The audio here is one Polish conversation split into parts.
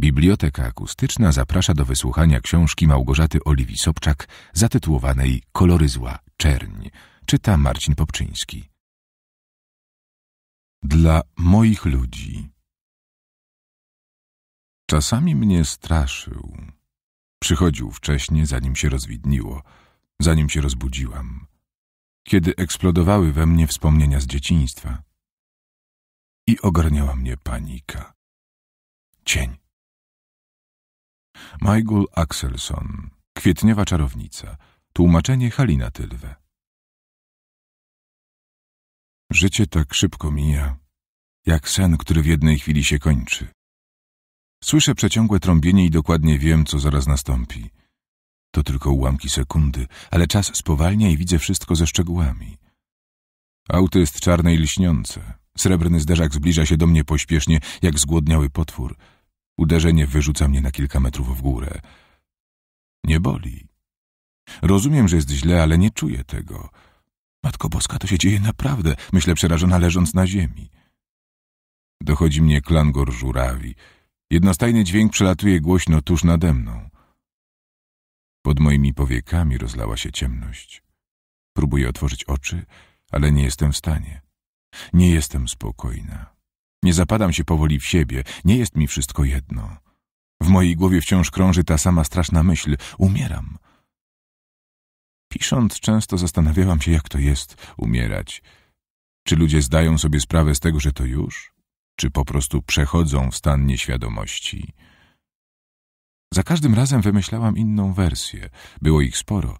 Biblioteka Akustyczna zaprasza do wysłuchania książki Małgorzaty Oliwii Sobczak zatytułowanej Kolory zła – Czerń. Czyta Marcin Popczyński. Dla moich ludzi Czasami mnie straszył. Przychodził wcześniej, zanim się rozwidniło, zanim się rozbudziłam. Kiedy eksplodowały we mnie wspomnienia z dzieciństwa. I ogarniała mnie panika. Cień Michael Axelson, Kwietniowa Czarownica, tłumaczenie Halina Tylwe. Życie tak szybko mija, jak sen, który w jednej chwili się kończy. Słyszę przeciągłe trąbienie i dokładnie wiem, co zaraz nastąpi. To tylko ułamki sekundy, ale czas spowalnia i widzę wszystko ze szczegółami. Auto jest czarne i lśniące. Srebrny zderzak zbliża się do mnie pośpiesznie, jak zgłodniały potwór – Uderzenie wyrzuca mnie na kilka metrów w górę. Nie boli. Rozumiem, że jest źle, ale nie czuję tego. Matko Boska, to się dzieje naprawdę, myślę przerażona leżąc na ziemi. Dochodzi mnie klangor żurawi. Jednostajny dźwięk przelatuje głośno tuż nade mną. Pod moimi powiekami rozlała się ciemność. Próbuję otworzyć oczy, ale nie jestem w stanie. Nie jestem spokojna. Nie zapadam się powoli w siebie, nie jest mi wszystko jedno. W mojej głowie wciąż krąży ta sama straszna myśl. Umieram. Pisząc, często zastanawiałam się, jak to jest umierać. Czy ludzie zdają sobie sprawę z tego, że to już? Czy po prostu przechodzą w stan nieświadomości? Za każdym razem wymyślałam inną wersję. Było ich sporo.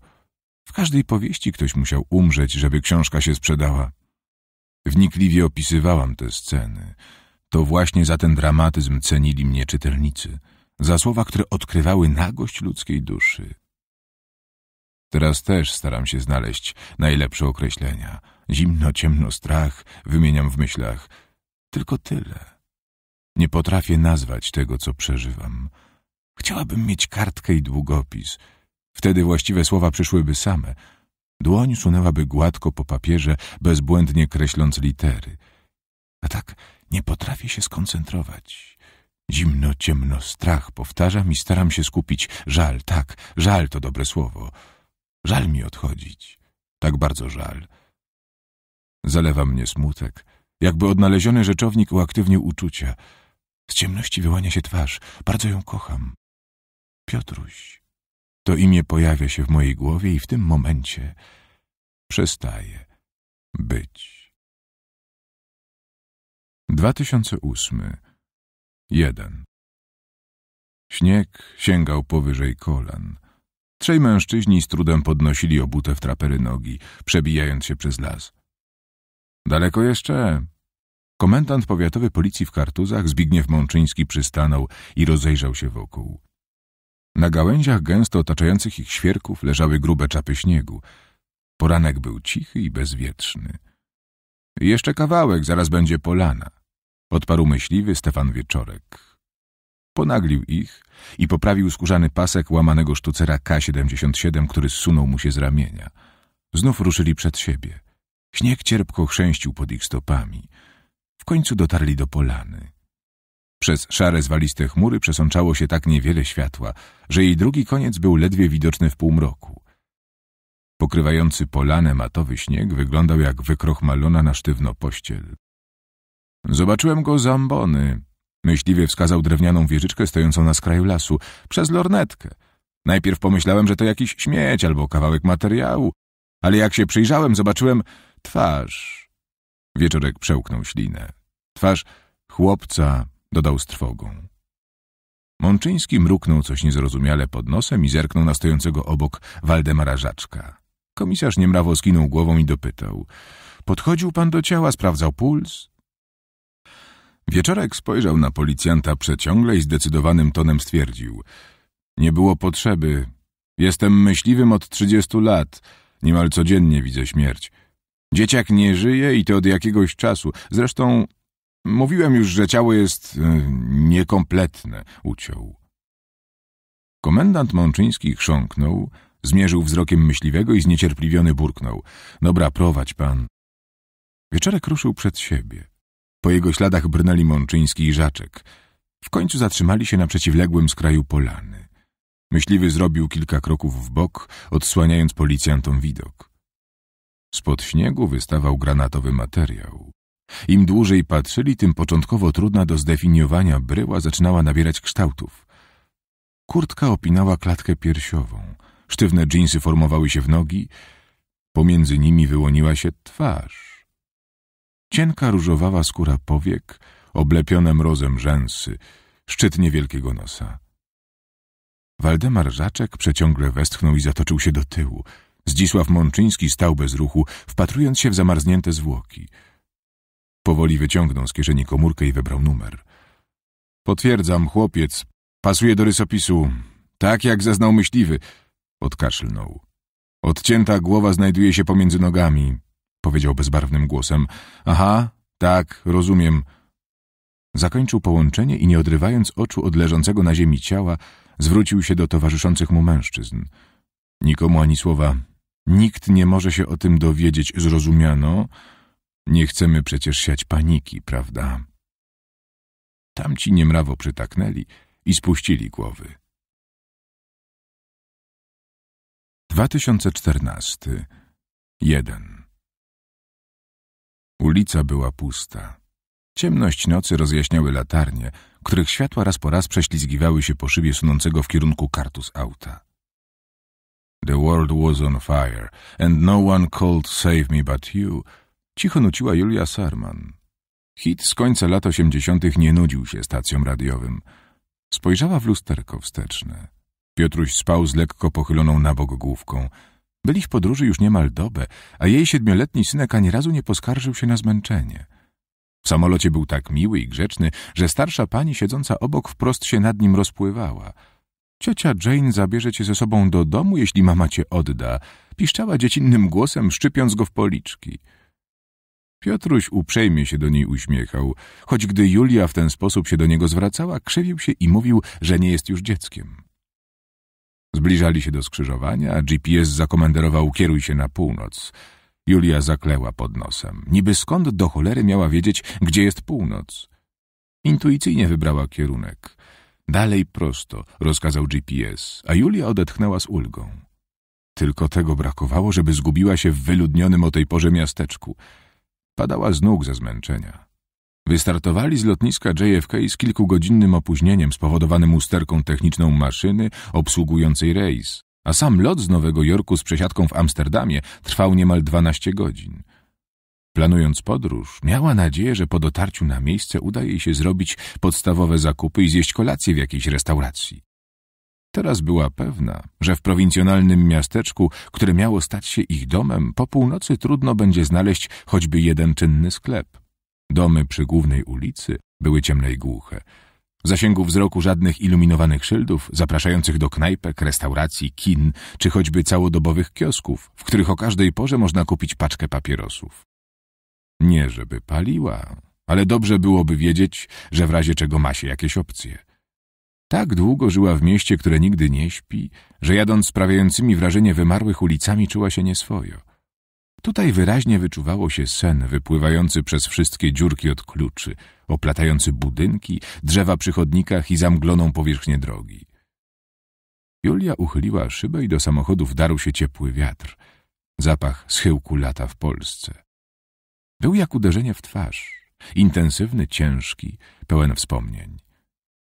W każdej powieści ktoś musiał umrzeć, żeby książka się sprzedała. Wnikliwie opisywałam te sceny. To właśnie za ten dramatyzm cenili mnie czytelnicy, za słowa, które odkrywały nagość ludzkiej duszy. Teraz też staram się znaleźć najlepsze określenia. Zimno, ciemno, strach, wymieniam w myślach. Tylko tyle. Nie potrafię nazwać tego, co przeżywam. Chciałabym mieć kartkę i długopis. Wtedy właściwe słowa przyszłyby same – Dłoń sunęłaby gładko po papierze, bezbłędnie kreśląc litery. A tak nie potrafię się skoncentrować. Zimno, ciemno, strach, powtarzam i staram się skupić. Żal, tak, żal to dobre słowo. Żal mi odchodzić. Tak bardzo żal. Zalewa mnie smutek, jakby odnaleziony rzeczownik uaktywnił uczucia. Z ciemności wyłania się twarz. Bardzo ją kocham. Piotruś. To imię pojawia się w mojej głowie i w tym momencie przestaje być. 2008 1. Śnieg sięgał powyżej kolan. Trzej mężczyźni z trudem podnosili obute w trapery nogi, przebijając się przez las. Daleko jeszcze? Komendant powiatowy policji w Kartuzach Zbigniew Mączyński przystanął i rozejrzał się wokół. Na gałęziach gęsto otaczających ich świerków leżały grube czapy śniegu. Poranek był cichy i bezwietrzny. Jeszcze kawałek, zaraz będzie polana. Odparł myśliwy Stefan Wieczorek. Ponaglił ich i poprawił skórzany pasek łamanego sztucera K-77, który zsunął mu się z ramienia. Znów ruszyli przed siebie. Śnieg cierpko chrzęścił pod ich stopami. W końcu dotarli do polany. Przez szare zwaliste chmury przesączało się tak niewiele światła, że jej drugi koniec był ledwie widoczny w półmroku. Pokrywający polanę matowy śnieg wyglądał jak wykrochmalona na sztywno pościel. Zobaczyłem go z ambony. Myśliwie wskazał drewnianą wieżyczkę stojącą na skraju lasu, przez lornetkę. Najpierw pomyślałem, że to jakiś śmieć albo kawałek materiału, ale jak się przyjrzałem, zobaczyłem twarz. Wieczorek przełknął ślinę. Twarz chłopca dodał z trwogą. Mączyński mruknął coś niezrozumiale pod nosem i zerknął na stojącego obok Waldemara Żaczka. Komisarz niemrawo skinął głową i dopytał. Podchodził pan do ciała, sprawdzał puls? Wieczorek spojrzał na policjanta przeciągle i zdecydowanym tonem stwierdził. Nie było potrzeby. Jestem myśliwym od trzydziestu lat. Niemal codziennie widzę śmierć. Dzieciak nie żyje i to od jakiegoś czasu. Zresztą Mówiłem już, że ciało jest e, niekompletne, uciął. Komendant Mączyński chrząknął, zmierzył wzrokiem myśliwego i zniecierpliwiony burknął. Dobra, prowadź pan. Wieczorek ruszył przed siebie. Po jego śladach brnęli Mączyński i Żaczek. W końcu zatrzymali się na przeciwległym skraju polany. Myśliwy zrobił kilka kroków w bok, odsłaniając policjantom widok. Spod śniegu wystawał granatowy materiał. Im dłużej patrzyli, tym początkowo trudna do zdefiniowania bryła zaczynała nabierać kształtów. Kurtka opinała klatkę piersiową, sztywne dżinsy formowały się w nogi, pomiędzy nimi wyłoniła się twarz. Cienka różowawa skóra powiek, oblepione mrozem rzęsy, szczyt niewielkiego nosa. Waldemar Żaczek przeciągle westchnął i zatoczył się do tyłu. Zdzisław Mączyński stał bez ruchu, wpatrując się w zamarznięte zwłoki – Powoli wyciągnął z kieszeni komórkę i wybrał numer. Potwierdzam, chłopiec. Pasuje do rysopisu. Tak jak zaznał myśliwy. Odkaszlnął. Odcięta głowa znajduje się pomiędzy nogami, powiedział bezbarwnym głosem. Aha, tak, rozumiem. Zakończył połączenie i nie odrywając oczu od leżącego na ziemi ciała, zwrócił się do towarzyszących mu mężczyzn. Nikomu ani słowa. Nikt nie może się o tym dowiedzieć, zrozumiano, nie chcemy przecież siać paniki, prawda? Tamci niemrawo przytaknęli i spuścili głowy. 2014 1 Ulica była pusta. Ciemność nocy rozjaśniały latarnie, których światła raz po raz prześlizgiwały się po szybie sunącego w kierunku kartus auta. The world was on fire, and no one called save me but you – cicho nuciła Julia Sarman. Hit z końca lat osiemdziesiątych nie nudził się stacjom radiowym. Spojrzała w lusterko wsteczne. Piotruś spał z lekko pochyloną na bok główką. Byli w podróży już niemal dobę, a jej siedmioletni synek ani razu nie poskarżył się na zmęczenie. W samolocie był tak miły i grzeczny, że starsza pani siedząca obok wprost się nad nim rozpływała. Ciocia Jane zabierze cię ze sobą do domu, jeśli mama cię odda, piszczała dziecinnym głosem, szczypiąc go w policzki. Piotruś uprzejmie się do niej uśmiechał, choć gdy Julia w ten sposób się do niego zwracała, krzywił się i mówił, że nie jest już dzieckiem. Zbliżali się do skrzyżowania, a GPS zakomenderował kieruj się na północ. Julia zakleła pod nosem. Niby skąd do cholery miała wiedzieć, gdzie jest północ? Intuicyjnie wybrała kierunek. Dalej prosto, rozkazał GPS, a Julia odetchnęła z ulgą. Tylko tego brakowało, żeby zgubiła się w wyludnionym o tej porze miasteczku – Padała z nóg ze zmęczenia. Wystartowali z lotniska JFK z kilkugodzinnym opóźnieniem spowodowanym usterką techniczną maszyny obsługującej rejs, a sam lot z Nowego Jorku z przesiadką w Amsterdamie trwał niemal 12 godzin. Planując podróż, miała nadzieję, że po dotarciu na miejsce uda jej się zrobić podstawowe zakupy i zjeść kolację w jakiejś restauracji. Teraz była pewna, że w prowincjonalnym miasteczku, które miało stać się ich domem, po północy trudno będzie znaleźć choćby jeden czynny sklep. Domy przy głównej ulicy były ciemne i głuche. W zasięgu wzroku żadnych iluminowanych szyldów, zapraszających do knajpek, restauracji, kin, czy choćby całodobowych kiosków, w których o każdej porze można kupić paczkę papierosów. Nie żeby paliła, ale dobrze byłoby wiedzieć, że w razie czego ma się jakieś opcje – tak długo żyła w mieście, które nigdy nie śpi, że jadąc sprawiającymi wrażenie wymarłych ulicami czuła się nieswojo. Tutaj wyraźnie wyczuwało się sen wypływający przez wszystkie dziurki od kluczy, oplatający budynki, drzewa przy chodnikach i zamgloną powierzchnię drogi. Julia uchyliła szybę i do samochodu wdarł się ciepły wiatr, zapach schyłku lata w Polsce. Był jak uderzenie w twarz, intensywny, ciężki, pełen wspomnień.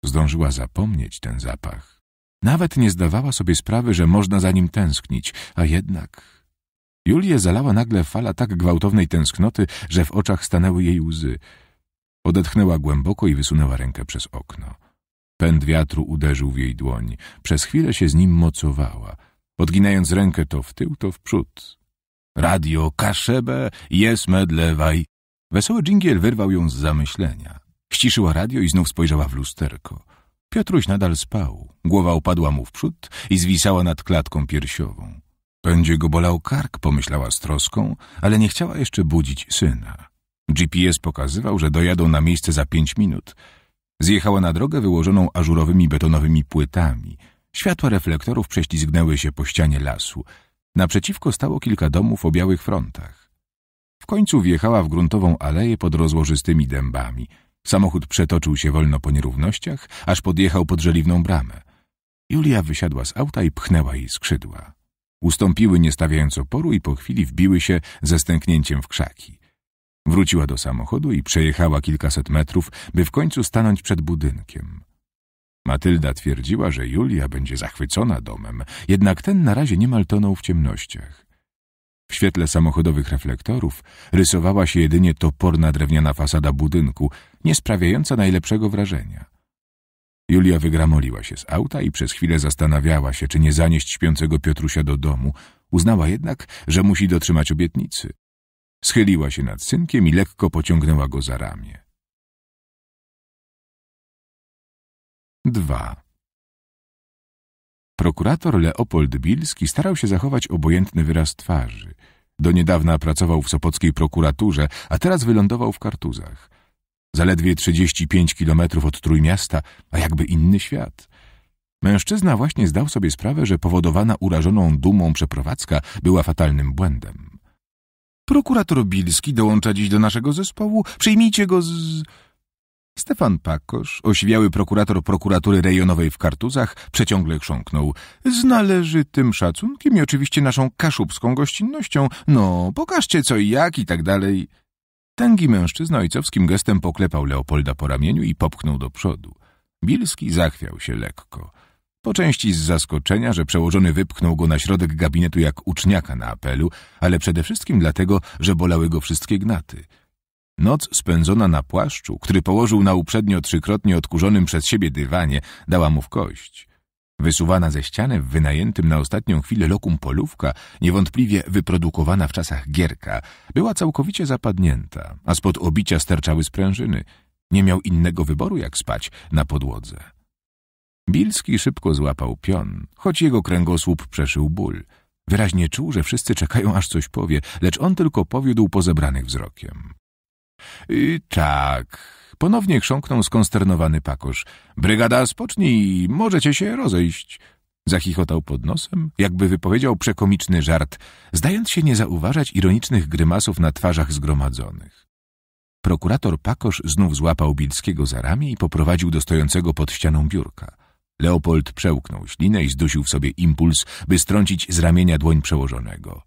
Zdążyła zapomnieć ten zapach. Nawet nie zdawała sobie sprawy, że można za nim tęsknić, a jednak... Julię zalała nagle fala tak gwałtownej tęsknoty, że w oczach stanęły jej łzy. Odetchnęła głęboko i wysunęła rękę przez okno. Pęd wiatru uderzył w jej dłoń. Przez chwilę się z nim mocowała, podginając rękę to w tył, to w przód. Radio Kaszebe jest medlewaj. Wesoły dżingiel wyrwał ją z zamyślenia. Ściszyła radio i znów spojrzała w lusterko. Piotruś nadal spał. Głowa upadła mu w przód i zwisała nad klatką piersiową. Będzie go bolał kark, pomyślała z troską, ale nie chciała jeszcze budzić syna. GPS pokazywał, że dojadą na miejsce za pięć minut. Zjechała na drogę wyłożoną ażurowymi betonowymi płytami. Światła reflektorów prześlizgnęły się po ścianie lasu. Naprzeciwko stało kilka domów o białych frontach. W końcu wjechała w gruntową aleję pod rozłożystymi dębami – Samochód przetoczył się wolno po nierównościach, aż podjechał pod żeliwną bramę. Julia wysiadła z auta i pchnęła jej skrzydła. Ustąpiły nie stawiając oporu i po chwili wbiły się ze stęknięciem w krzaki. Wróciła do samochodu i przejechała kilkaset metrów, by w końcu stanąć przed budynkiem. Matylda twierdziła, że Julia będzie zachwycona domem, jednak ten na razie niemal tonął w ciemnościach. W świetle samochodowych reflektorów rysowała się jedynie toporna drewniana fasada budynku, nie sprawiająca najlepszego wrażenia. Julia wygramoliła się z auta i przez chwilę zastanawiała się, czy nie zanieść śpiącego Piotrusia do domu. Uznała jednak, że musi dotrzymać obietnicy. Schyliła się nad synkiem i lekko pociągnęła go za ramię. Dwa. Prokurator Leopold Bilski starał się zachować obojętny wyraz twarzy. Do niedawna pracował w sopockiej prokuraturze, a teraz wylądował w kartuzach – zaledwie 35 kilometrów od Trójmiasta, a jakby inny świat. Mężczyzna właśnie zdał sobie sprawę, że powodowana urażoną dumą przeprowadzka była fatalnym błędem. Prokurator Bilski dołącza dziś do naszego zespołu. Przyjmijcie go z... Stefan Pakosz, osiwiały prokurator prokuratury rejonowej w Kartuzach, przeciągle chrząknął. Z należytym szacunkiem i oczywiście naszą kaszubską gościnnością. No, pokażcie co i jak i tak dalej. Tęgi mężczyzna ojcowskim gestem poklepał Leopolda po ramieniu i popchnął do przodu. Bilski zachwiał się lekko. Po części z zaskoczenia, że przełożony wypchnął go na środek gabinetu jak uczniaka na apelu, ale przede wszystkim dlatego, że bolały go wszystkie gnaty. Noc spędzona na płaszczu, który położył na uprzednio trzykrotnie odkurzonym przez siebie dywanie, dała mu w kość. Wysuwana ze ściany w wynajętym na ostatnią chwilę lokum polówka, niewątpliwie wyprodukowana w czasach gierka, była całkowicie zapadnięta, a spod obicia sterczały sprężyny. Nie miał innego wyboru, jak spać na podłodze. Bilski szybko złapał pion, choć jego kręgosłup przeszył ból. Wyraźnie czuł, że wszyscy czekają, aż coś powie, lecz on tylko powiódł po zebranych wzrokiem. tak, Ponownie chrząknął skonsternowany pakosz. Brygada, spocznij, możecie się rozejść. Zachichotał pod nosem, jakby wypowiedział przekomiczny żart, zdając się nie zauważać ironicznych grymasów na twarzach zgromadzonych. Prokurator Pakosz znów złapał Bilskiego za ramię i poprowadził do stojącego pod ścianą biurka. Leopold przełknął ślinę i zdusił w sobie impuls, by strącić z ramienia dłoń przełożonego.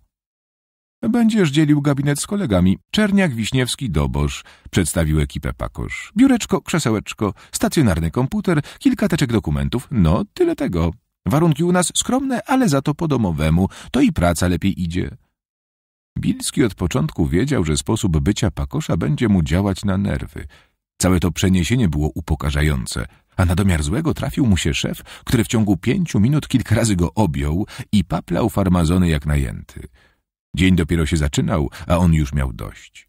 Będziesz dzielił gabinet z kolegami. Czerniak, Wiśniewski, Dobosz. Przedstawił ekipę Pakosz. Biureczko, krzesełeczko, stacjonarny komputer, kilka teczek dokumentów. No, tyle tego. Warunki u nas skromne, ale za to po domowemu. To i praca lepiej idzie. Bilski od początku wiedział, że sposób bycia Pakosza będzie mu działać na nerwy. Całe to przeniesienie było upokarzające, a na domiar złego trafił mu się szef, który w ciągu pięciu minut kilka razy go objął i paplał farmazony jak najęty. Dzień dopiero się zaczynał, a on już miał dość.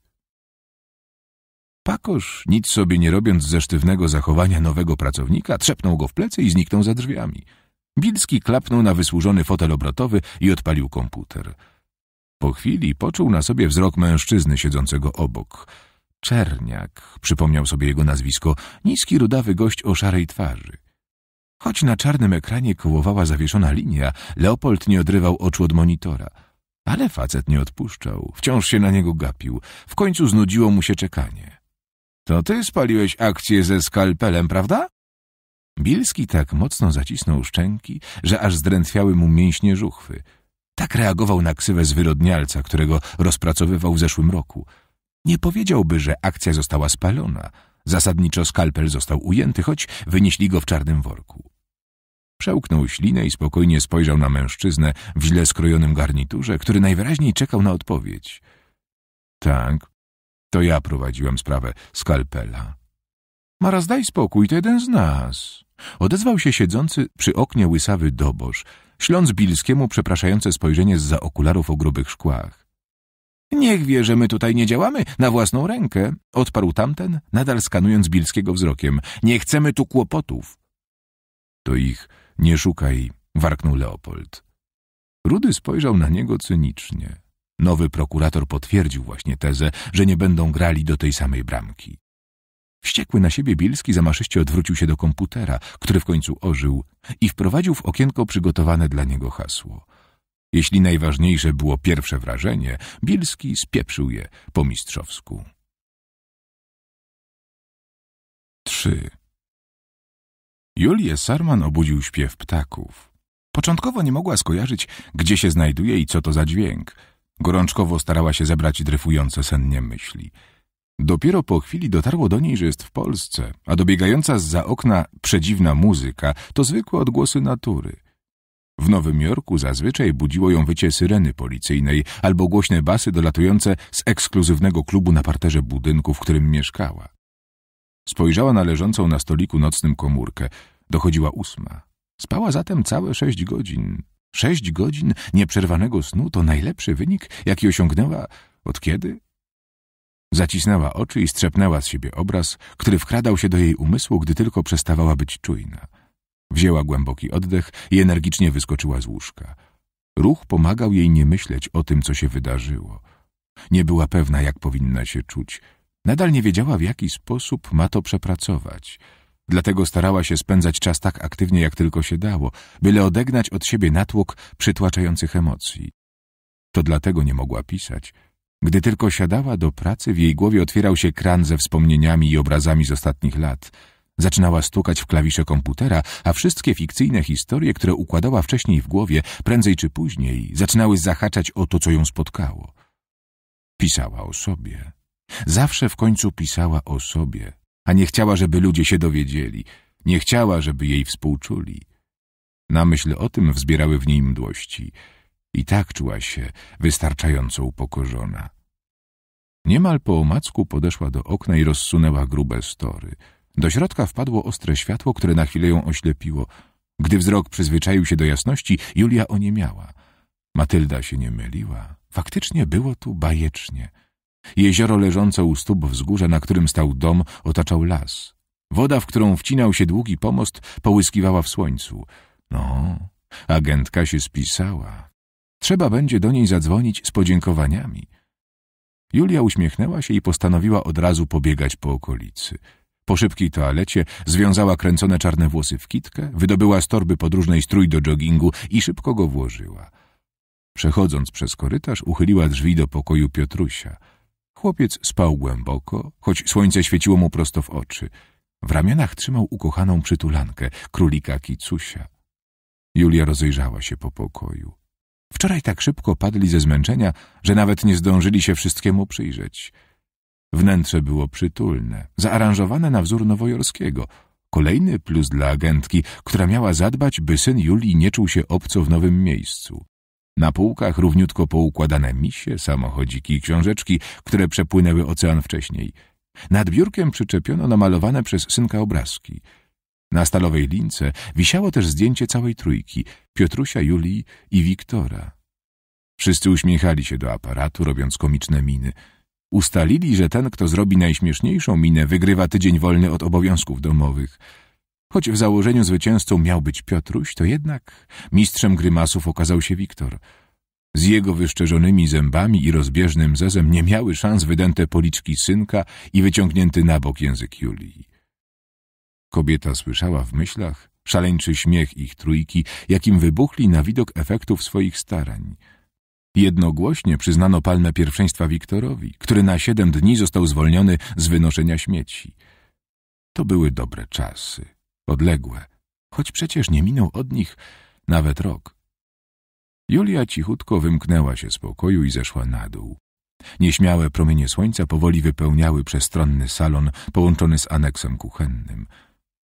Pakosz, nic sobie nie robiąc ze sztywnego zachowania nowego pracownika, trzepnął go w plecy i zniknął za drzwiami. Bilski klapnął na wysłużony fotel obrotowy i odpalił komputer. Po chwili poczuł na sobie wzrok mężczyzny siedzącego obok. Czerniak, przypomniał sobie jego nazwisko, niski, rudawy gość o szarej twarzy. Choć na czarnym ekranie kołowała zawieszona linia, Leopold nie odrywał oczu od monitora – ale facet nie odpuszczał, wciąż się na niego gapił. W końcu znudziło mu się czekanie. To ty spaliłeś akcję ze skalpelem, prawda? Bilski tak mocno zacisnął szczęki, że aż zdrętwiały mu mięśnie żuchwy. Tak reagował na ksywę zwyrodnialca, którego rozpracowywał w zeszłym roku. Nie powiedziałby, że akcja została spalona. Zasadniczo skalpel został ujęty, choć wynieśli go w czarnym worku. Przełknął ślinę i spokojnie spojrzał na mężczyznę w źle skrojonym garniturze, który najwyraźniej czekał na odpowiedź. Tak, to ja prowadziłem sprawę skalpela. Maraz, daj spokój, to jeden z nas. Odezwał się siedzący przy oknie łysawy dobosz, śląc Bilskiemu przepraszające spojrzenie zza okularów o grubych szkłach. Niech wie, że my tutaj nie działamy na własną rękę, odparł tamten, nadal skanując Bilskiego wzrokiem. Nie chcemy tu kłopotów. To ich nie szukaj, warknął Leopold. Rudy spojrzał na niego cynicznie. Nowy prokurator potwierdził właśnie tezę, że nie będą grali do tej samej bramki. Wściekły na siebie Bilski zamaszyście odwrócił się do komputera, który w końcu ożył i wprowadził w okienko przygotowane dla niego hasło. Jeśli najważniejsze było pierwsze wrażenie, Bilski spieprzył je po mistrzowsku. 3. Julię Sarman obudził śpiew ptaków. Początkowo nie mogła skojarzyć, gdzie się znajduje i co to za dźwięk. Gorączkowo starała się zebrać dryfujące sennie myśli. Dopiero po chwili dotarło do niej, że jest w Polsce, a dobiegająca z za okna przedziwna muzyka to zwykłe odgłosy natury. W Nowym Jorku zazwyczaj budziło ją wycie syreny policyjnej albo głośne basy dolatujące z ekskluzywnego klubu na parterze budynku, w którym mieszkała. Spojrzała na leżącą na stoliku nocnym komórkę. Dochodziła ósma. Spała zatem całe sześć godzin. Sześć godzin nieprzerwanego snu to najlepszy wynik, jaki osiągnęła od kiedy? Zacisnęła oczy i strzepnęła z siebie obraz, który wkradał się do jej umysłu, gdy tylko przestawała być czujna. Wzięła głęboki oddech i energicznie wyskoczyła z łóżka. Ruch pomagał jej nie myśleć o tym, co się wydarzyło. Nie była pewna, jak powinna się czuć – Nadal nie wiedziała, w jaki sposób ma to przepracować. Dlatego starała się spędzać czas tak aktywnie, jak tylko się dało, byle odegnać od siebie natłok przytłaczających emocji. To dlatego nie mogła pisać. Gdy tylko siadała do pracy, w jej głowie otwierał się kran ze wspomnieniami i obrazami z ostatnich lat. Zaczynała stukać w klawisze komputera, a wszystkie fikcyjne historie, które układała wcześniej w głowie, prędzej czy później, zaczynały zahaczać o to, co ją spotkało. Pisała o sobie Zawsze w końcu pisała o sobie, a nie chciała, żeby ludzie się dowiedzieli, nie chciała, żeby jej współczuli. Na myśl o tym wzbierały w niej mdłości. I tak czuła się wystarczająco upokorzona. Niemal po omacku podeszła do okna i rozsunęła grube story. Do środka wpadło ostre światło, które na chwilę ją oślepiło. Gdy wzrok przyzwyczaił się do jasności, Julia oniemiała. Matylda się nie myliła. Faktycznie było tu bajecznie. Jezioro leżące u stóp wzgórza, na którym stał dom, otaczał las. Woda, w którą wcinał się długi pomost, połyskiwała w słońcu. No, agentka się spisała. Trzeba będzie do niej zadzwonić z podziękowaniami. Julia uśmiechnęła się i postanowiła od razu pobiegać po okolicy. Po szybkiej toalecie związała kręcone czarne włosy w kitkę, wydobyła z torby podróżnej strój do joggingu i szybko go włożyła. Przechodząc przez korytarz, uchyliła drzwi do pokoju Piotrusia – Chłopiec spał głęboko, choć słońce świeciło mu prosto w oczy. W ramionach trzymał ukochaną przytulankę, królika Kicusia. Julia rozejrzała się po pokoju. Wczoraj tak szybko padli ze zmęczenia, że nawet nie zdążyli się wszystkiemu przyjrzeć. Wnętrze było przytulne, zaaranżowane na wzór nowojorskiego. Kolejny plus dla agentki, która miała zadbać, by syn Julii nie czuł się obco w nowym miejscu. Na półkach równiutko poukładane misie, samochodziki i książeczki, które przepłynęły ocean wcześniej. Nad biurkiem przyczepiono namalowane przez synka obrazki. Na stalowej lince wisiało też zdjęcie całej trójki – Piotrusia, Julii i Wiktora. Wszyscy uśmiechali się do aparatu, robiąc komiczne miny. Ustalili, że ten, kto zrobi najśmieszniejszą minę, wygrywa tydzień wolny od obowiązków domowych – Choć w założeniu zwycięzcą miał być Piotruś, to jednak mistrzem grymasów okazał się Wiktor. Z jego wyszczerzonymi zębami i rozbieżnym zezem nie miały szans wydęte policzki synka i wyciągnięty na bok język Julii. Kobieta słyszała w myślach szaleńczy śmiech ich trójki, jakim wybuchli na widok efektów swoich starań. Jednogłośnie przyznano palmę pierwszeństwa Wiktorowi, który na siedem dni został zwolniony z wynoszenia śmieci. To były dobre czasy odległe, choć przecież nie minął od nich nawet rok. Julia cichutko wymknęła się z pokoju i zeszła na dół. Nieśmiałe promienie słońca powoli wypełniały przestronny salon połączony z aneksem kuchennym.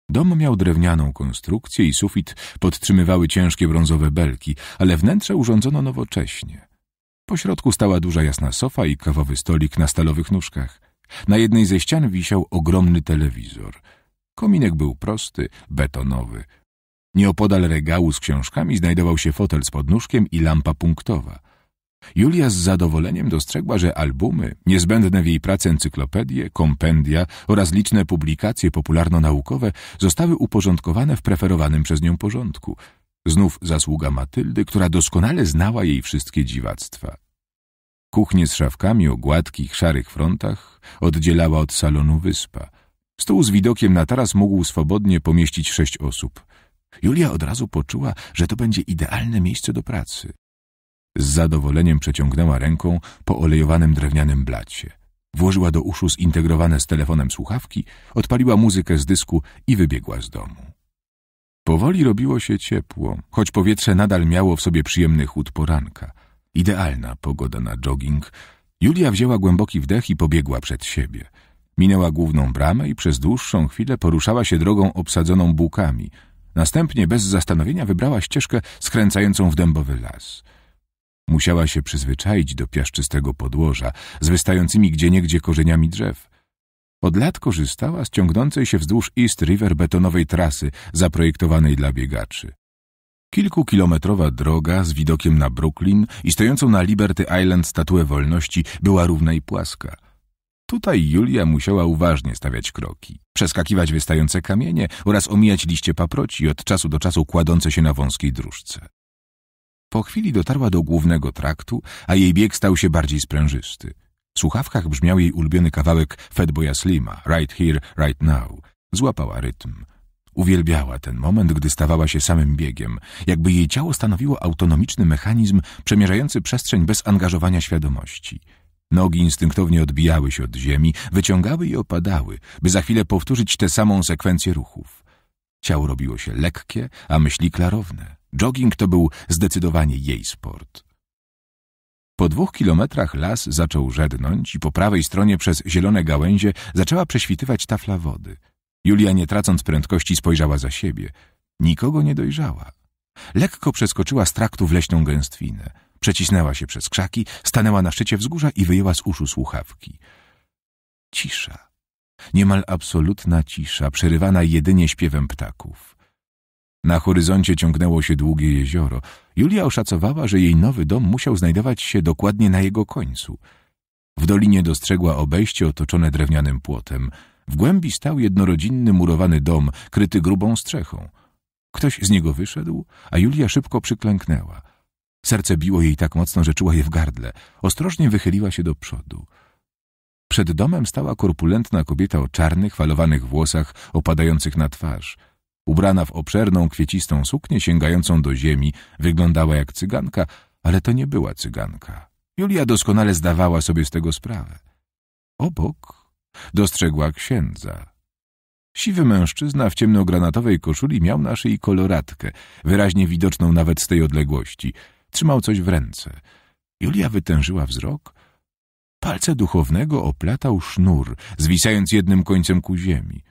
Dom miał drewnianą konstrukcję i sufit podtrzymywały ciężkie brązowe belki, ale wnętrze urządzono nowocześnie. Po środku stała duża jasna sofa i kawowy stolik na stalowych nóżkach. Na jednej ze ścian wisiał ogromny telewizor – Kominek był prosty, betonowy. Nieopodal regału z książkami znajdował się fotel z podnóżkiem i lampa punktowa. Julia z zadowoleniem dostrzegła, że albumy, niezbędne w jej pracy encyklopedie, kompendia oraz liczne publikacje popularno-naukowe zostały uporządkowane w preferowanym przez nią porządku. Znów zasługa Matyldy, która doskonale znała jej wszystkie dziwactwa. Kuchnię z szafkami o gładkich, szarych frontach oddzielała od salonu wyspa – Stół z widokiem na taras mógł swobodnie pomieścić sześć osób. Julia od razu poczuła, że to będzie idealne miejsce do pracy. Z zadowoleniem przeciągnęła ręką po olejowanym drewnianym blacie. Włożyła do uszu zintegrowane z telefonem słuchawki, odpaliła muzykę z dysku i wybiegła z domu. Powoli robiło się ciepło, choć powietrze nadal miało w sobie przyjemny chłód poranka. Idealna pogoda na jogging. Julia wzięła głęboki wdech i pobiegła przed siebie – Minęła główną bramę i przez dłuższą chwilę poruszała się drogą obsadzoną bukami. Następnie bez zastanowienia wybrała ścieżkę skręcającą w dębowy las. Musiała się przyzwyczaić do piaszczystego podłoża z wystającymi gdzieniegdzie korzeniami drzew. Od lat korzystała z ciągnącej się wzdłuż East River betonowej trasy zaprojektowanej dla biegaczy. Kilkukilometrowa droga z widokiem na Brooklyn i stojącą na Liberty Island statuę wolności była równa i płaska – Tutaj Julia musiała uważnie stawiać kroki, przeskakiwać wystające kamienie oraz omijać liście paproci od czasu do czasu kładące się na wąskiej dróżce. Po chwili dotarła do głównego traktu, a jej bieg stał się bardziej sprężysty. W słuchawkach brzmiał jej ulubiony kawałek Fedboya Slima, Right Here, Right Now. Złapała rytm. Uwielbiała ten moment, gdy stawała się samym biegiem, jakby jej ciało stanowiło autonomiczny mechanizm przemierzający przestrzeń bez angażowania świadomości – Nogi instynktownie odbijały się od ziemi, wyciągały i opadały, by za chwilę powtórzyć tę samą sekwencję ruchów. Ciało robiło się lekkie, a myśli klarowne. Jogging to był zdecydowanie jej sport. Po dwóch kilometrach las zaczął żednąć i po prawej stronie przez zielone gałęzie zaczęła prześwitywać tafla wody. Julia, nie tracąc prędkości, spojrzała za siebie. Nikogo nie dojrzała. Lekko przeskoczyła z traktu w leśną gęstwinę. Przecisnęła się przez krzaki, stanęła na szczycie wzgórza i wyjęła z uszu słuchawki. Cisza. Niemal absolutna cisza, przerywana jedynie śpiewem ptaków. Na horyzoncie ciągnęło się długie jezioro. Julia oszacowała, że jej nowy dom musiał znajdować się dokładnie na jego końcu. W dolinie dostrzegła obejście otoczone drewnianym płotem. W głębi stał jednorodzinny murowany dom, kryty grubą strzechą. Ktoś z niego wyszedł, a Julia szybko przyklęknęła. Serce biło jej tak mocno, że czuła je w gardle. Ostrożnie wychyliła się do przodu. Przed domem stała korpulentna kobieta o czarnych, falowanych włosach opadających na twarz. Ubrana w obszerną, kwiecistą suknię sięgającą do ziemi, wyglądała jak cyganka, ale to nie była cyganka. Julia doskonale zdawała sobie z tego sprawę. Obok dostrzegła księdza. Siwy mężczyzna w ciemnogranatowej koszuli miał na szyi koloratkę, wyraźnie widoczną nawet z tej odległości – Trzymał coś w ręce. Julia wytężyła wzrok. Palce duchownego oplatał sznur, zwisając jednym końcem ku ziemi.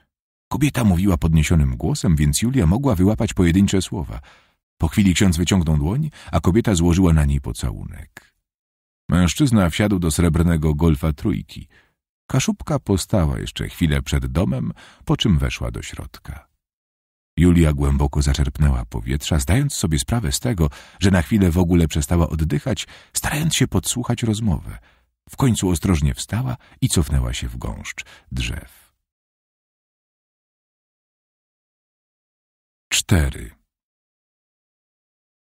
Kobieta mówiła podniesionym głosem, więc Julia mogła wyłapać pojedyncze słowa. Po chwili ksiądz wyciągnął dłoń, a kobieta złożyła na niej pocałunek. Mężczyzna wsiadł do srebrnego golfa trójki. Kaszubka postała jeszcze chwilę przed domem, po czym weszła do środka. Julia głęboko zaczerpnęła powietrza, zdając sobie sprawę z tego, że na chwilę w ogóle przestała oddychać, starając się podsłuchać rozmowę. W końcu ostrożnie wstała i cofnęła się w gąszcz drzew. Cztery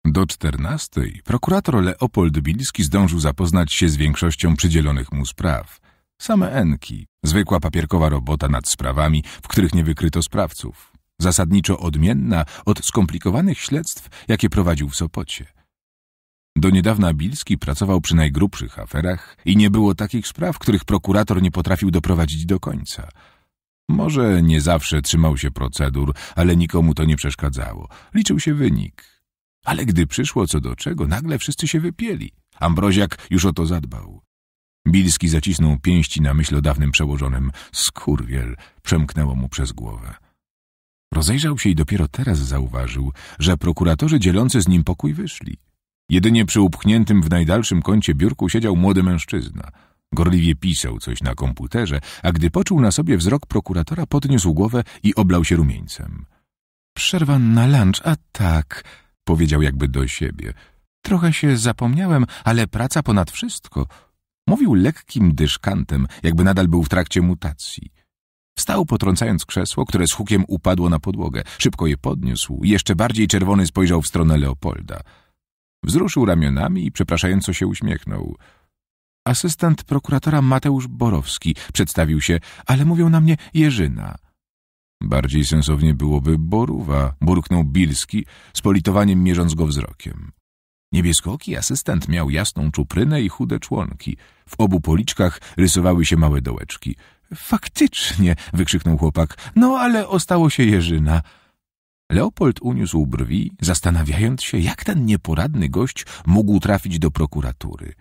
Do czternastej prokurator Leopold Bilski zdążył zapoznać się z większością przydzielonych mu spraw. Same enki, zwykła papierkowa robota nad sprawami, w których nie wykryto sprawców zasadniczo odmienna od skomplikowanych śledztw, jakie prowadził w Sopocie. Do niedawna Bilski pracował przy najgrubszych aferach i nie było takich spraw, których prokurator nie potrafił doprowadzić do końca. Może nie zawsze trzymał się procedur, ale nikomu to nie przeszkadzało. Liczył się wynik. Ale gdy przyszło co do czego, nagle wszyscy się wypieli. Ambroziak już o to zadbał. Bilski zacisnął pięści na myśl o dawnym przełożonym. Skurwiel przemknęło mu przez głowę. Rozejrzał się i dopiero teraz zauważył, że prokuratorzy dzielący z nim pokój wyszli. Jedynie przy upchniętym w najdalszym kącie biurku siedział młody mężczyzna. Gorliwie pisał coś na komputerze, a gdy poczuł na sobie wzrok prokuratora, podniósł głowę i oblał się rumieńcem. Przerwana na lunch, a tak, powiedział jakby do siebie. Trochę się zapomniałem, ale praca ponad wszystko. Mówił lekkim dyszkantem, jakby nadal był w trakcie mutacji. Stał potrącając krzesło, które z hukiem upadło na podłogę. Szybko je podniósł i jeszcze bardziej czerwony spojrzał w stronę Leopolda. Wzruszył ramionami i przepraszająco się uśmiechnął. Asystent prokuratora Mateusz Borowski przedstawił się, ale mówią na mnie Jerzyna. Bardziej sensownie byłoby Boruwa, burknął Bilski, z politowaniem mierząc go wzrokiem. Niebieskooki asystent miał jasną czuprynę i chude członki. W obu policzkach rysowały się małe dołeczki. Faktycznie, wykrzyknął chłopak. No, ale ostało się Jerzyna. Leopold uniósł brwi, zastanawiając się, jak ten nieporadny gość mógł trafić do prokuratury.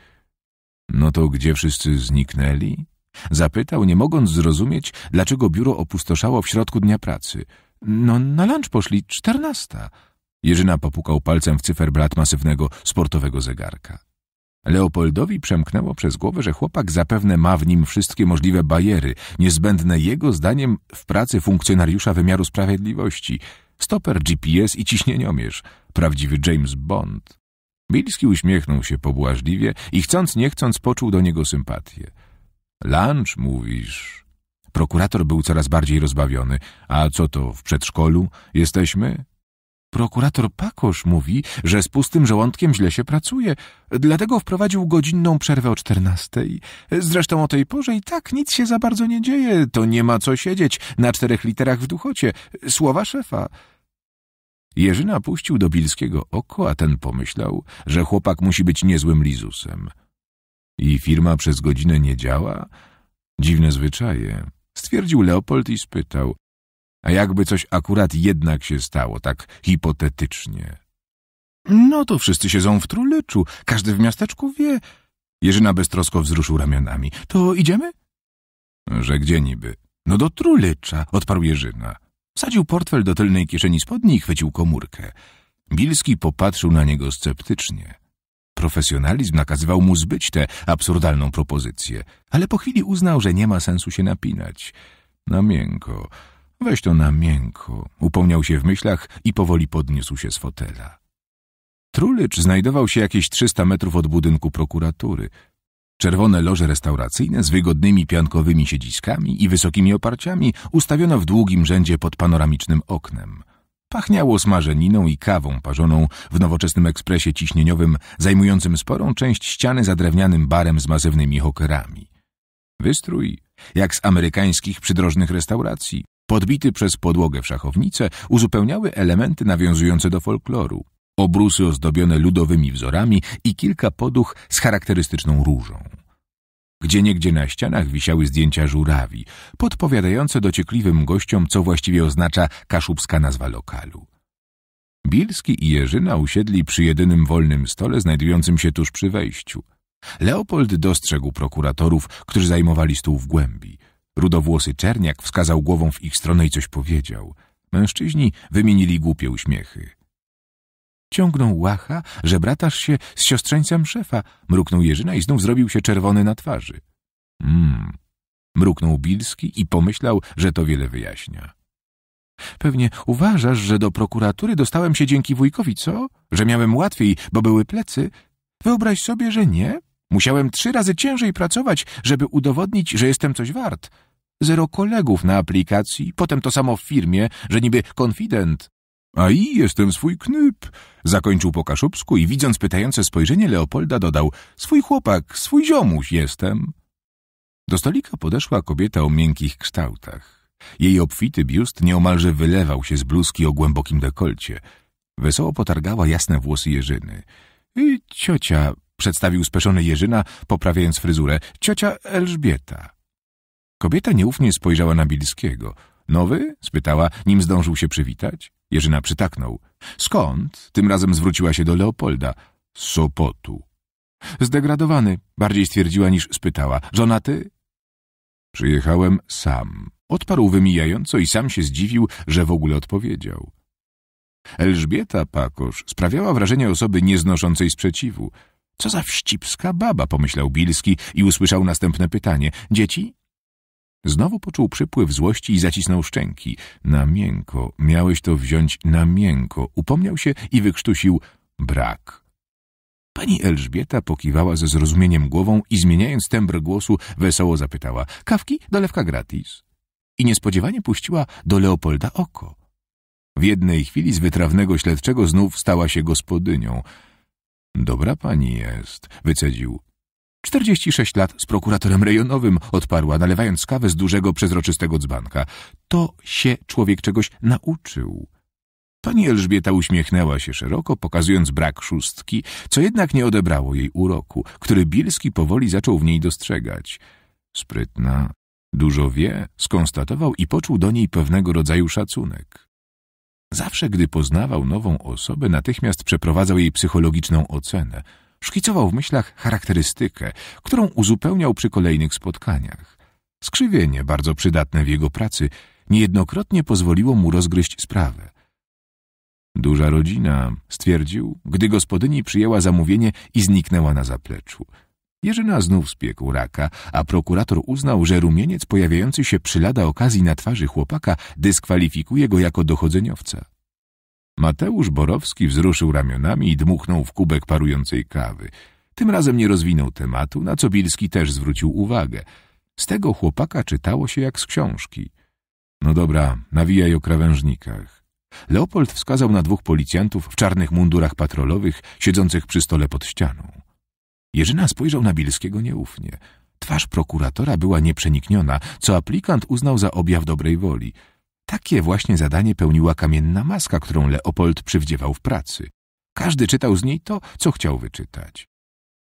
No to gdzie wszyscy zniknęli? Zapytał, nie mogąc zrozumieć, dlaczego biuro opustoszało w środku dnia pracy. No, na lunch poszli, czternasta. Jerzyna popukał palcem w cyferblat masywnego, sportowego zegarka. Leopoldowi przemknęło przez głowę, że chłopak zapewne ma w nim wszystkie możliwe bariery, niezbędne jego zdaniem w pracy funkcjonariusza wymiaru sprawiedliwości. Stoper GPS i ciśnieniomierz, prawdziwy James Bond. Bilski uśmiechnął się pobłażliwie i chcąc nie chcąc poczuł do niego sympatię. Lunch, mówisz. Prokurator był coraz bardziej rozbawiony. A co to, w przedszkolu jesteśmy? Prokurator Pakosz mówi, że z pustym żołądkiem źle się pracuje, dlatego wprowadził godzinną przerwę o czternastej. Zresztą o tej porze i tak nic się za bardzo nie dzieje, to nie ma co siedzieć na czterech literach w duchocie. Słowa szefa. Jerzyna puścił do Bilskiego oko, a ten pomyślał, że chłopak musi być niezłym lizusem. I firma przez godzinę nie działa? Dziwne zwyczaje, stwierdził Leopold i spytał, a jakby coś akurat jednak się stało, tak hipotetycznie. No to wszyscy siedzą w truleczu, każdy w miasteczku wie. Jerzyna beztrosko wzruszył ramionami. To idziemy? Że gdzie niby? No do trulecza, odparł Jerzyna. Wsadził portfel do tylnej kieszeni spodni i chwycił komórkę. Bilski popatrzył na niego sceptycznie. Profesjonalizm nakazywał mu zbyć tę absurdalną propozycję, ale po chwili uznał, że nie ma sensu się napinać. Na miękko. Weź to na miękko, upomniał się w myślach i powoli podniósł się z fotela. Trulicz znajdował się jakieś 300 metrów od budynku prokuratury. Czerwone loże restauracyjne z wygodnymi piankowymi siedziskami i wysokimi oparciami ustawiono w długim rzędzie pod panoramicznym oknem. Pachniało smażeniną i kawą parzoną w nowoczesnym ekspresie ciśnieniowym zajmującym sporą część ściany za drewnianym barem z masywnymi hokerami. Wystrój jak z amerykańskich przydrożnych restauracji, podbity przez podłogę w szachownicę, uzupełniały elementy nawiązujące do folkloru. Obrusy ozdobione ludowymi wzorami i kilka poduch z charakterystyczną różą. Gdzieniegdzie na ścianach wisiały zdjęcia żurawi, podpowiadające dociekliwym gościom, co właściwie oznacza kaszubska nazwa lokalu. Bilski i Jerzyna usiedli przy jedynym wolnym stole znajdującym się tuż przy wejściu. Leopold dostrzegł prokuratorów, którzy zajmowali stół w głębi. Rudowłosy czerniak wskazał głową w ich stronę i coś powiedział. Mężczyźni wymienili głupie uśmiechy. Ciągnął łacha, że bratasz się z siostrzeńcem szefa, mruknął Jerzyna i znów zrobił się czerwony na twarzy. Mmm, mruknął Bilski i pomyślał, że to wiele wyjaśnia. Pewnie uważasz, że do prokuratury dostałem się dzięki wujkowi, co? Że miałem łatwiej, bo były plecy? Wyobraź sobie, że nie. Musiałem trzy razy ciężej pracować, żeby udowodnić, że jestem coś wart. Zero kolegów na aplikacji, potem to samo w firmie, że niby konfident. A i jestem swój knyp, zakończył po kaszubsku i widząc pytające spojrzenie Leopolda dodał, swój chłopak, swój ziomuś jestem. Do stolika podeszła kobieta o miękkich kształtach. Jej obfity biust nieomalże wylewał się z bluzki o głębokim dekolcie. Wesoło potargała jasne włosy Jerzyny. I ciocia, przedstawił speszony Jerzyna, poprawiając fryzurę, ciocia Elżbieta. Kobieta nieufnie spojrzała na Bilskiego. Nowy? spytała, nim zdążył się przywitać. Jerzyna przytaknął. Skąd? Tym razem zwróciła się do Leopolda. Z Sopotu. Zdegradowany, bardziej stwierdziła niż spytała. Żonaty? Przyjechałem sam. Odparł wymijająco i sam się zdziwił, że w ogóle odpowiedział. Elżbieta Pakosz sprawiała wrażenie osoby nieznoszącej sprzeciwu. Co za wścibska baba, pomyślał Bilski i usłyszał następne pytanie. Dzieci? Znowu poczuł przypływ złości i zacisnął szczęki. Na miękko, miałeś to wziąć na miękko. Upomniał się i wykrztusił brak. Pani Elżbieta pokiwała ze zrozumieniem głową i zmieniając tembr głosu wesoło zapytała — kawki, dolewka gratis? I niespodziewanie puściła do Leopolda oko. W jednej chwili z wytrawnego śledczego znów stała się gospodynią. — Dobra pani jest — wycedził. 46 lat z prokuratorem rejonowym, odparła, nalewając kawę z dużego, przezroczystego dzbanka. To się człowiek czegoś nauczył. Pani Elżbieta uśmiechnęła się szeroko, pokazując brak szóstki, co jednak nie odebrało jej uroku, który Bielski powoli zaczął w niej dostrzegać. Sprytna, dużo wie, skonstatował i poczuł do niej pewnego rodzaju szacunek. Zawsze, gdy poznawał nową osobę, natychmiast przeprowadzał jej psychologiczną ocenę – Szkicował w myślach charakterystykę, którą uzupełniał przy kolejnych spotkaniach. Skrzywienie, bardzo przydatne w jego pracy, niejednokrotnie pozwoliło mu rozgryźć sprawę. Duża rodzina, stwierdził, gdy gospodyni przyjęła zamówienie i zniknęła na zapleczu. Jerzyna znów spiekł raka, a prokurator uznał, że rumieniec pojawiający się przy lada okazji na twarzy chłopaka dyskwalifikuje go jako dochodzeniowca. Mateusz Borowski wzruszył ramionami i dmuchnął w kubek parującej kawy. Tym razem nie rozwinął tematu, na co Bilski też zwrócił uwagę. Z tego chłopaka czytało się jak z książki. No dobra, nawijaj o krawężnikach. Leopold wskazał na dwóch policjantów w czarnych mundurach patrolowych, siedzących przy stole pod ścianą. Jerzyna spojrzał na Bilskiego nieufnie. Twarz prokuratora była nieprzenikniona, co aplikant uznał za objaw dobrej woli – takie właśnie zadanie pełniła kamienna maska, którą Leopold przywdziewał w pracy. Każdy czytał z niej to, co chciał wyczytać.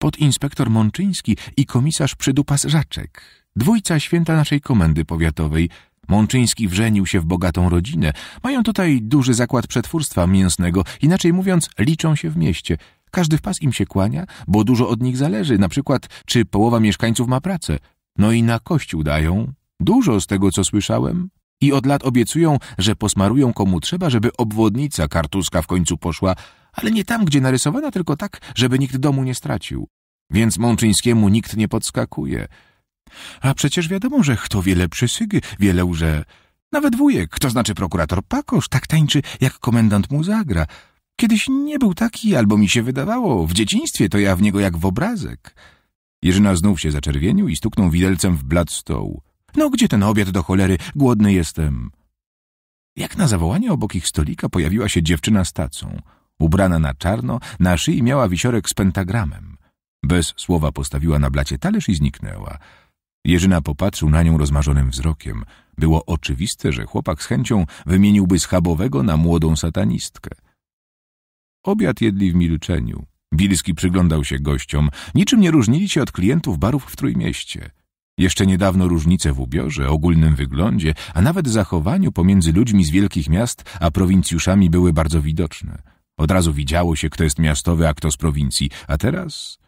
Podinspektor Mączyński i komisarz Przydupas Rzaczek, dwójca święta naszej komendy powiatowej, Mączyński wrzenił się w bogatą rodzinę. Mają tutaj duży zakład przetwórstwa mięsnego, inaczej mówiąc, liczą się w mieście. Każdy w pas im się kłania, bo dużo od nich zależy, na przykład, czy połowa mieszkańców ma pracę. No i na kościół dają. Dużo z tego, co słyszałem, i od lat obiecują, że posmarują komu trzeba, żeby obwodnica kartuska w końcu poszła, ale nie tam, gdzie narysowana, tylko tak, żeby nikt domu nie stracił. Więc Mączyńskiemu nikt nie podskakuje. A przecież wiadomo, że kto wiele przysygy, wiele łże. Nawet wujek, to znaczy prokurator Pakosz, tak tańczy, jak komendant mu zagra. Kiedyś nie był taki, albo mi się wydawało. W dzieciństwie to ja w niego jak w obrazek. Jerzyna znów się zaczerwienił i stuknął widelcem w blat stołu. No gdzie ten obiad do cholery? Głodny jestem. Jak na zawołanie obok ich stolika pojawiła się dziewczyna z tacą. Ubrana na czarno, na szyi miała wisiorek z pentagramem. Bez słowa postawiła na blacie talerz i zniknęła. Jerzyna popatrzył na nią rozmarzonym wzrokiem. Było oczywiste, że chłopak z chęcią wymieniłby schabowego na młodą satanistkę. Obiad jedli w milczeniu. Wilski przyglądał się gościom. Niczym nie różnili się od klientów barów w Trójmieście. Jeszcze niedawno różnice w ubiorze, ogólnym wyglądzie, a nawet zachowaniu pomiędzy ludźmi z wielkich miast a prowincjuszami były bardzo widoczne. Od razu widziało się, kto jest miastowy, a kto z prowincji, a teraz...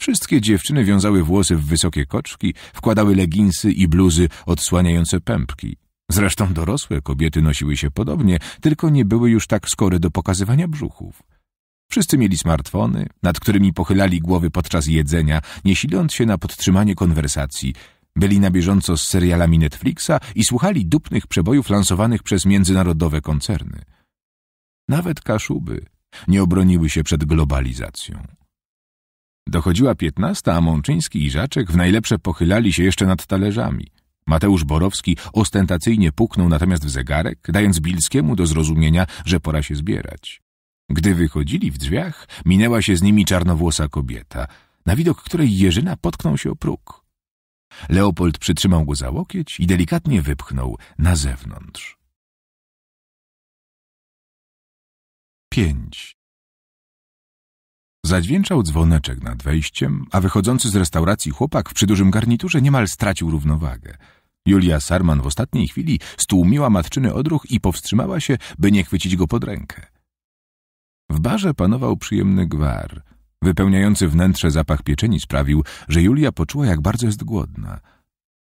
Wszystkie dziewczyny wiązały włosy w wysokie koczki, wkładały leginsy i bluzy odsłaniające pępki. Zresztą dorosłe kobiety nosiły się podobnie, tylko nie były już tak skore do pokazywania brzuchów. Wszyscy mieli smartfony, nad którymi pochylali głowy podczas jedzenia, nie siląc się na podtrzymanie konwersacji. Byli na bieżąco z serialami Netflixa i słuchali dupnych przebojów lansowanych przez międzynarodowe koncerny. Nawet kaszuby nie obroniły się przed globalizacją. Dochodziła piętnasta, a Mączyński i Żaczek w najlepsze pochylali się jeszcze nad talerzami. Mateusz Borowski ostentacyjnie puknął natomiast w zegarek, dając Bilskiemu do zrozumienia, że pora się zbierać. Gdy wychodzili w drzwiach, minęła się z nimi czarnowłosa kobieta, na widok której Jerzyna potknął się o próg. Leopold przytrzymał go za łokieć i delikatnie wypchnął na zewnątrz. 5. Zadźwięczał dzwoneczek nad wejściem, a wychodzący z restauracji chłopak w przydużym garniturze niemal stracił równowagę. Julia Sarman w ostatniej chwili stłumiła matczyny odruch i powstrzymała się, by nie chwycić go pod rękę. W barze panował przyjemny gwar. Wypełniający wnętrze zapach pieczeni sprawił, że Julia poczuła, jak bardzo jest głodna.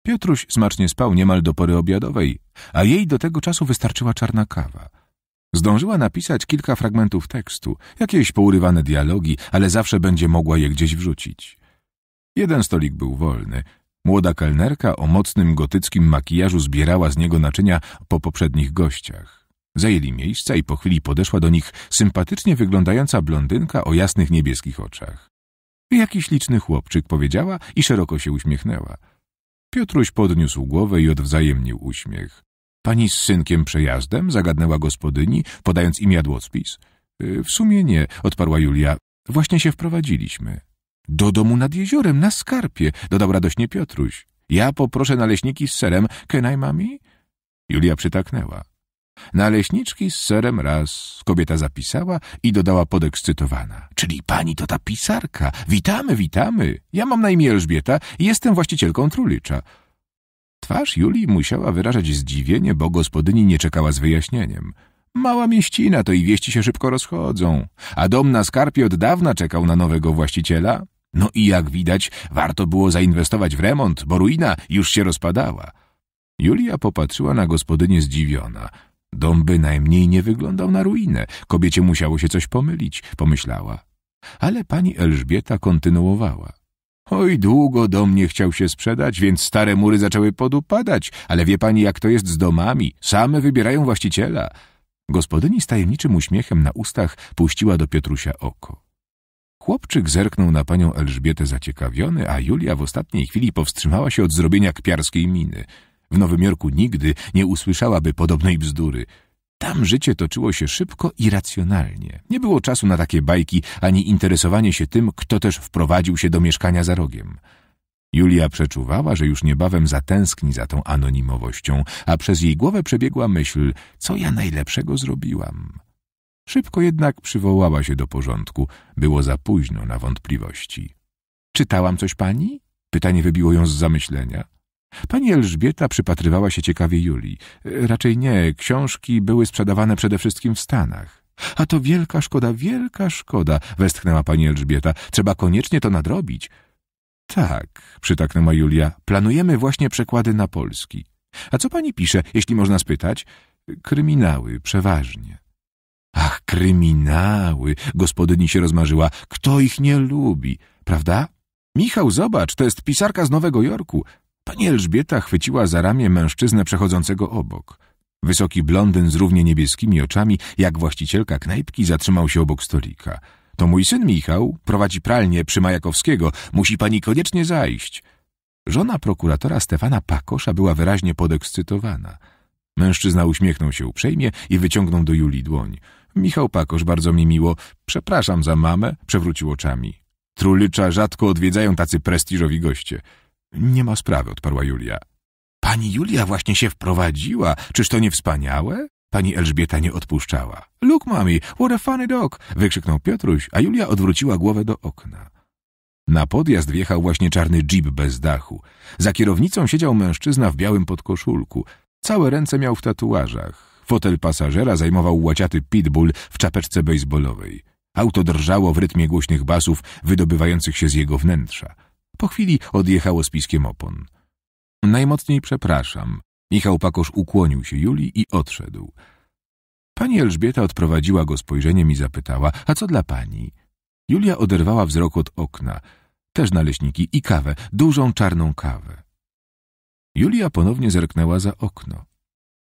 Piotruś smacznie spał niemal do pory obiadowej, a jej do tego czasu wystarczyła czarna kawa. Zdążyła napisać kilka fragmentów tekstu, jakieś pourywane dialogi, ale zawsze będzie mogła je gdzieś wrzucić. Jeden stolik był wolny. Młoda kelnerka o mocnym gotyckim makijażu zbierała z niego naczynia po poprzednich gościach. Zajęli miejsca i po chwili podeszła do nich sympatycznie wyglądająca blondynka o jasnych niebieskich oczach. Jakiś liczny chłopczyk powiedziała i szeroko się uśmiechnęła. Piotruś podniósł głowę i odwzajemnił uśmiech. Pani z synkiem przejazdem? zagadnęła gospodyni, podając im jadłospis. Y, w sumie nie, odparła Julia. Właśnie się wprowadziliśmy. Do domu nad jeziorem, na skarpie, dodał radośnie Piotruś. Ja poproszę naleśniki z serem. Kenaj mami? Julia przytaknęła. Naleśniczki z serem raz. Kobieta zapisała i dodała podekscytowana. Czyli pani to ta pisarka. Witamy, witamy. Ja mam na imię Elżbieta i jestem właścicielką Trulicza. Twarz Julii musiała wyrażać zdziwienie, bo gospodyni nie czekała z wyjaśnieniem. Mała mieścina, to i wieści się szybko rozchodzą. A dom na skarpie od dawna czekał na nowego właściciela. No i jak widać, warto było zainwestować w remont, bo ruina już się rozpadała. Julia popatrzyła na gospodynię zdziwiona – Dom bynajmniej nie wyglądał na ruinę. Kobiecie musiało się coś pomylić, pomyślała. Ale pani Elżbieta kontynuowała. Oj, długo dom nie chciał się sprzedać, więc stare mury zaczęły podupadać, ale wie pani, jak to jest z domami. Same wybierają właściciela. Gospodyni z tajemniczym uśmiechem na ustach puściła do Piotrusia oko. Chłopczyk zerknął na panią Elżbietę zaciekawiony, a Julia w ostatniej chwili powstrzymała się od zrobienia kpiarskiej miny – w Nowym Jorku nigdy nie usłyszałaby podobnej bzdury. Tam życie toczyło się szybko i racjonalnie. Nie było czasu na takie bajki ani interesowanie się tym, kto też wprowadził się do mieszkania za rogiem. Julia przeczuwała, że już niebawem zatęskni za tą anonimowością, a przez jej głowę przebiegła myśl, co ja najlepszego zrobiłam. Szybko jednak przywołała się do porządku. Było za późno na wątpliwości. Czytałam coś pani? Pytanie wybiło ją z zamyślenia. Pani Elżbieta przypatrywała się ciekawie Julii. Raczej nie, książki były sprzedawane przede wszystkim w Stanach. A to wielka szkoda, wielka szkoda, westchnęła pani Elżbieta. Trzeba koniecznie to nadrobić. Tak, przytaknęła Julia, planujemy właśnie przekłady na polski. A co pani pisze, jeśli można spytać? Kryminały, przeważnie. Ach, kryminały, gospodyni się rozmarzyła. Kto ich nie lubi, prawda? Michał, zobacz, to jest pisarka z Nowego Jorku. Pani Elżbieta chwyciła za ramię mężczyznę przechodzącego obok. Wysoki blondyn z równie niebieskimi oczami, jak właścicielka knajpki, zatrzymał się obok stolika. To mój syn Michał, prowadzi pralnię przy Majakowskiego, musi pani koniecznie zajść. Żona prokuratora Stefana Pakosza była wyraźnie podekscytowana. Mężczyzna uśmiechnął się uprzejmie i wyciągnął do Julii dłoń. Michał Pakosz, bardzo mi miło. Przepraszam za mamę, przewrócił oczami. Trulicza rzadko odwiedzają tacy prestiżowi goście. Nie ma sprawy, odparła Julia. Pani Julia właśnie się wprowadziła. Czyż to nie wspaniałe? Pani Elżbieta nie odpuszczała. Look, mami, what a funny dog! wykrzyknął Piotruś, a Julia odwróciła głowę do okna. Na podjazd wjechał właśnie czarny jeep bez dachu. Za kierownicą siedział mężczyzna w białym podkoszulku. Całe ręce miał w tatuażach. Fotel pasażera zajmował łaciaty pitbull w czapeczce baseballowej. Auto drżało w rytmie głośnych basów wydobywających się z jego wnętrza. Po chwili odjechało z piskiem opon. Najmocniej przepraszam. Michał Pakosz ukłonił się Julii i odszedł. Pani Elżbieta odprowadziła go spojrzeniem i zapytała, a co dla pani? Julia oderwała wzrok od okna. Też naleśniki i kawę, dużą czarną kawę. Julia ponownie zerknęła za okno.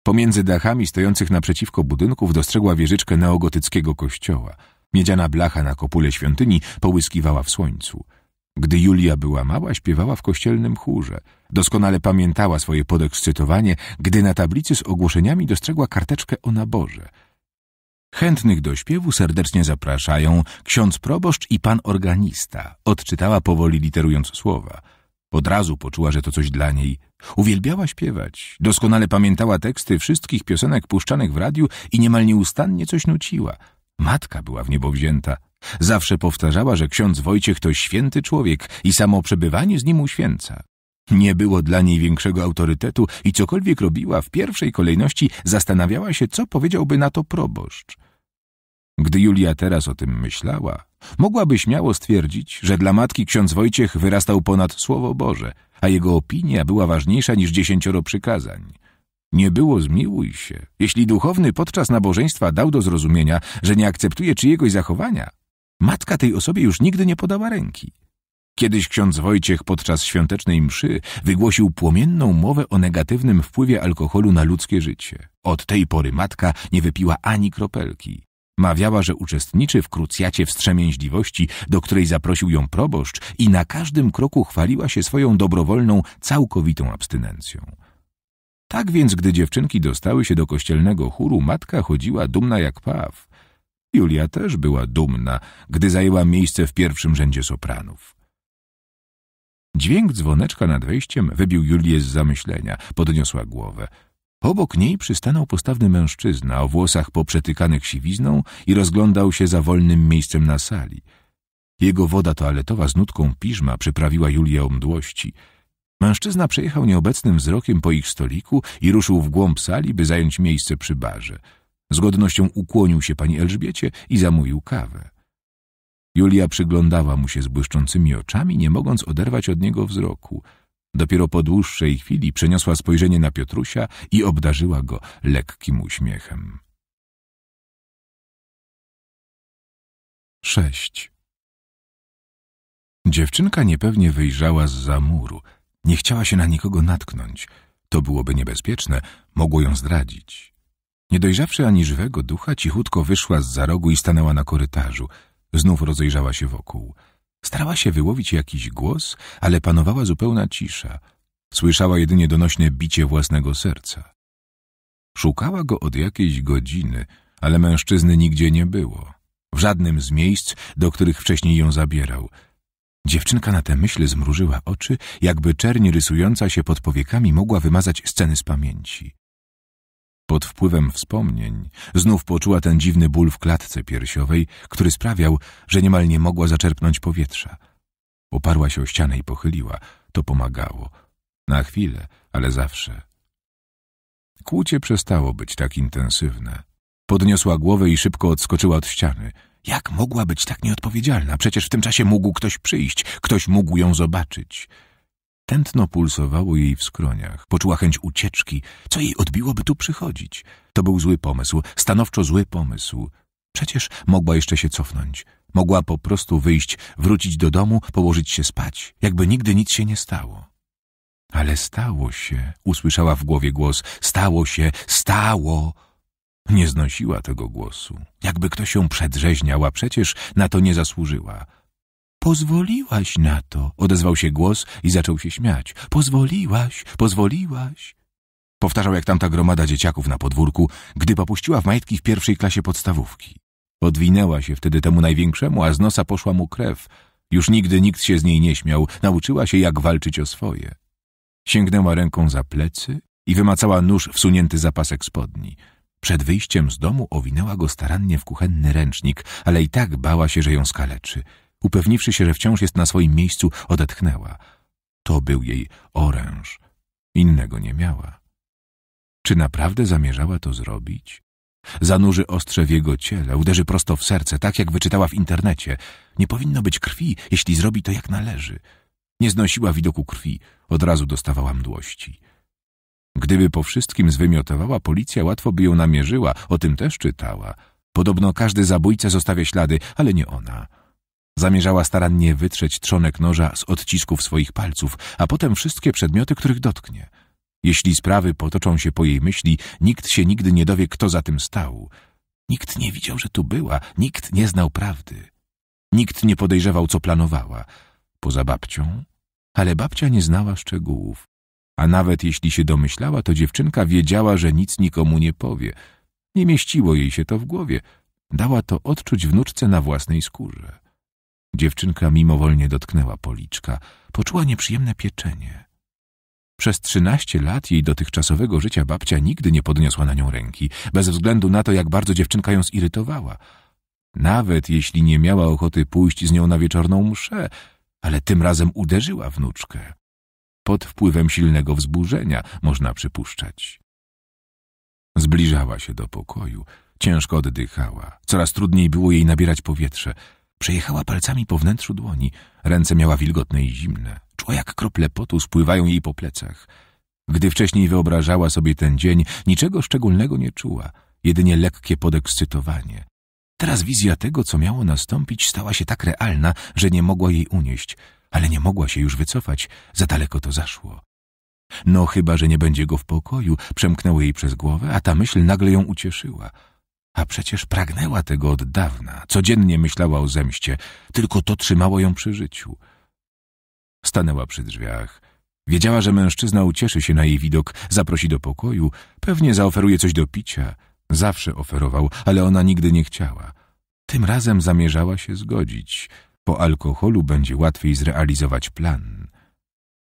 Pomiędzy dachami stojących naprzeciwko budynków dostrzegła wieżyczkę neogotyckiego kościoła. Miedziana blacha na kopule świątyni połyskiwała w słońcu. Gdy Julia była mała, śpiewała w kościelnym chórze. Doskonale pamiętała swoje podekscytowanie, gdy na tablicy z ogłoszeniami dostrzegła karteczkę o naborze. Chętnych do śpiewu serdecznie zapraszają ksiądz proboszcz i pan organista. Odczytała powoli literując słowa. Od razu poczuła, że to coś dla niej. Uwielbiała śpiewać. Doskonale pamiętała teksty wszystkich piosenek puszczanych w radiu i niemal nieustannie coś nuciła. Matka była w niebo wzięta. Zawsze powtarzała, że ksiądz Wojciech to święty człowiek i samo przebywanie z nim uświęca. Nie było dla niej większego autorytetu i cokolwiek robiła, w pierwszej kolejności zastanawiała się, co powiedziałby na to proboszcz. Gdy Julia teraz o tym myślała, mogłaby śmiało stwierdzić, że dla matki ksiądz Wojciech wyrastał ponad Słowo Boże, a jego opinia była ważniejsza niż dziesięcioro przykazań. Nie było zmiłuj się. Jeśli duchowny podczas nabożeństwa dał do zrozumienia, że nie akceptuje czyjegoś zachowania, Matka tej osobie już nigdy nie podała ręki. Kiedyś ksiądz Wojciech podczas świątecznej mszy wygłosił płomienną mowę o negatywnym wpływie alkoholu na ludzkie życie. Od tej pory matka nie wypiła ani kropelki. Mawiała, że uczestniczy w krucjacie wstrzemięźliwości, do której zaprosił ją proboszcz i na każdym kroku chwaliła się swoją dobrowolną, całkowitą abstynencją. Tak więc, gdy dziewczynki dostały się do kościelnego chóru, matka chodziła dumna jak paw. Julia też była dumna, gdy zajęła miejsce w pierwszym rzędzie sopranów. Dźwięk dzwoneczka nad wejściem wybił Julię z zamyślenia. Podniosła głowę. Obok niej przystanął postawny mężczyzna o włosach poprzetykanych siwizną i rozglądał się za wolnym miejscem na sali. Jego woda toaletowa z nutką piżma przyprawiła Julię o mdłości. Mężczyzna przejechał nieobecnym wzrokiem po ich stoliku i ruszył w głąb sali, by zająć miejsce przy barze. Z godnością ukłonił się pani Elżbiecie i zamówił kawę. Julia przyglądała mu się z błyszczącymi oczami, nie mogąc oderwać od niego wzroku. Dopiero po dłuższej chwili przeniosła spojrzenie na Piotrusia i obdarzyła go lekkim uśmiechem. 6. Dziewczynka niepewnie wyjrzała z za muru. Nie chciała się na nikogo natknąć. To byłoby niebezpieczne, mogło ją zdradzić. Niedojrzawszy ani żywego ducha, cichutko wyszła z za rogu i stanęła na korytarzu. Znów rozejrzała się wokół. Starała się wyłowić jakiś głos, ale panowała zupełna cisza. Słyszała jedynie donośne bicie własnego serca. Szukała go od jakiejś godziny, ale mężczyzny nigdzie nie było. W żadnym z miejsc, do których wcześniej ją zabierał. Dziewczynka na te myśli zmrużyła oczy, jakby czerń rysująca się pod powiekami mogła wymazać sceny z pamięci pod wpływem wspomnień, znów poczuła ten dziwny ból w klatce piersiowej, który sprawiał, że niemal nie mogła zaczerpnąć powietrza. Oparła się o ścianę i pochyliła. To pomagało. Na chwilę, ale zawsze. Kłucie przestało być tak intensywne. Podniosła głowę i szybko odskoczyła od ściany. Jak mogła być tak nieodpowiedzialna? Przecież w tym czasie mógł ktoś przyjść, ktoś mógł ją zobaczyć tętno pulsowało jej w skroniach. Poczuła chęć ucieczki. Co jej odbiłoby tu przychodzić? To był zły pomysł, stanowczo zły pomysł. Przecież mogła jeszcze się cofnąć. Mogła po prostu wyjść, wrócić do domu, położyć się spać, jakby nigdy nic się nie stało. Ale stało się, usłyszała w głowie głos. Stało się, stało. Nie znosiła tego głosu. Jakby ktoś ją przedrzeźniał, a przecież na to nie zasłużyła. Pozwoliłaś na to, odezwał się głos i zaczął się śmiać. Pozwoliłaś, pozwoliłaś. Powtarzał jak tamta gromada dzieciaków na podwórku, gdy popuściła w majtki w pierwszej klasie podstawówki. Odwinęła się wtedy temu największemu, a z nosa poszła mu krew. Już nigdy nikt się z niej nie śmiał, nauczyła się jak walczyć o swoje. Sięgnęła ręką za plecy i wymacała nóż wsunięty za pasek spodni. Przed wyjściem z domu owinęła go starannie w kuchenny ręcznik, ale i tak bała się, że ją skaleczy. Upewniwszy się, że wciąż jest na swoim miejscu, odetchnęła. To był jej oręż. Innego nie miała. Czy naprawdę zamierzała to zrobić? Zanurzy ostrze w jego ciele, uderzy prosto w serce, tak jak wyczytała w internecie. Nie powinno być krwi, jeśli zrobi to jak należy. Nie znosiła widoku krwi, od razu dostawała mdłości. Gdyby po wszystkim zwymiotowała, policja łatwo by ją namierzyła, o tym też czytała. Podobno każdy zabójca zostawia ślady, ale nie ona. Zamierzała starannie wytrzeć trzonek noża z odcisków swoich palców, a potem wszystkie przedmioty, których dotknie. Jeśli sprawy potoczą się po jej myśli, nikt się nigdy nie dowie, kto za tym stał. Nikt nie widział, że tu była, nikt nie znał prawdy. Nikt nie podejrzewał, co planowała, poza babcią, ale babcia nie znała szczegółów. A nawet jeśli się domyślała, to dziewczynka wiedziała, że nic nikomu nie powie. Nie mieściło jej się to w głowie. Dała to odczuć wnuczce na własnej skórze. Dziewczynka mimowolnie dotknęła policzka. Poczuła nieprzyjemne pieczenie. Przez trzynaście lat jej dotychczasowego życia babcia nigdy nie podniosła na nią ręki, bez względu na to, jak bardzo dziewczynka ją zirytowała. Nawet jeśli nie miała ochoty pójść z nią na wieczorną mszę, ale tym razem uderzyła wnuczkę. Pod wpływem silnego wzburzenia, można przypuszczać. Zbliżała się do pokoju, ciężko oddychała. Coraz trudniej było jej nabierać powietrze – Przejechała palcami po wnętrzu dłoni. Ręce miała wilgotne i zimne. Czuła, jak krople potu spływają jej po plecach. Gdy wcześniej wyobrażała sobie ten dzień, niczego szczególnego nie czuła, jedynie lekkie podekscytowanie. Teraz wizja tego, co miało nastąpić, stała się tak realna, że nie mogła jej unieść, ale nie mogła się już wycofać, za daleko to zaszło. No chyba, że nie będzie go w pokoju, przemknęło jej przez głowę, a ta myśl nagle ją ucieszyła – a przecież pragnęła tego od dawna, codziennie myślała o zemście, tylko to trzymało ją przy życiu. Stanęła przy drzwiach. Wiedziała, że mężczyzna ucieszy się na jej widok, zaprosi do pokoju, pewnie zaoferuje coś do picia. Zawsze oferował, ale ona nigdy nie chciała. Tym razem zamierzała się zgodzić. Po alkoholu będzie łatwiej zrealizować plan.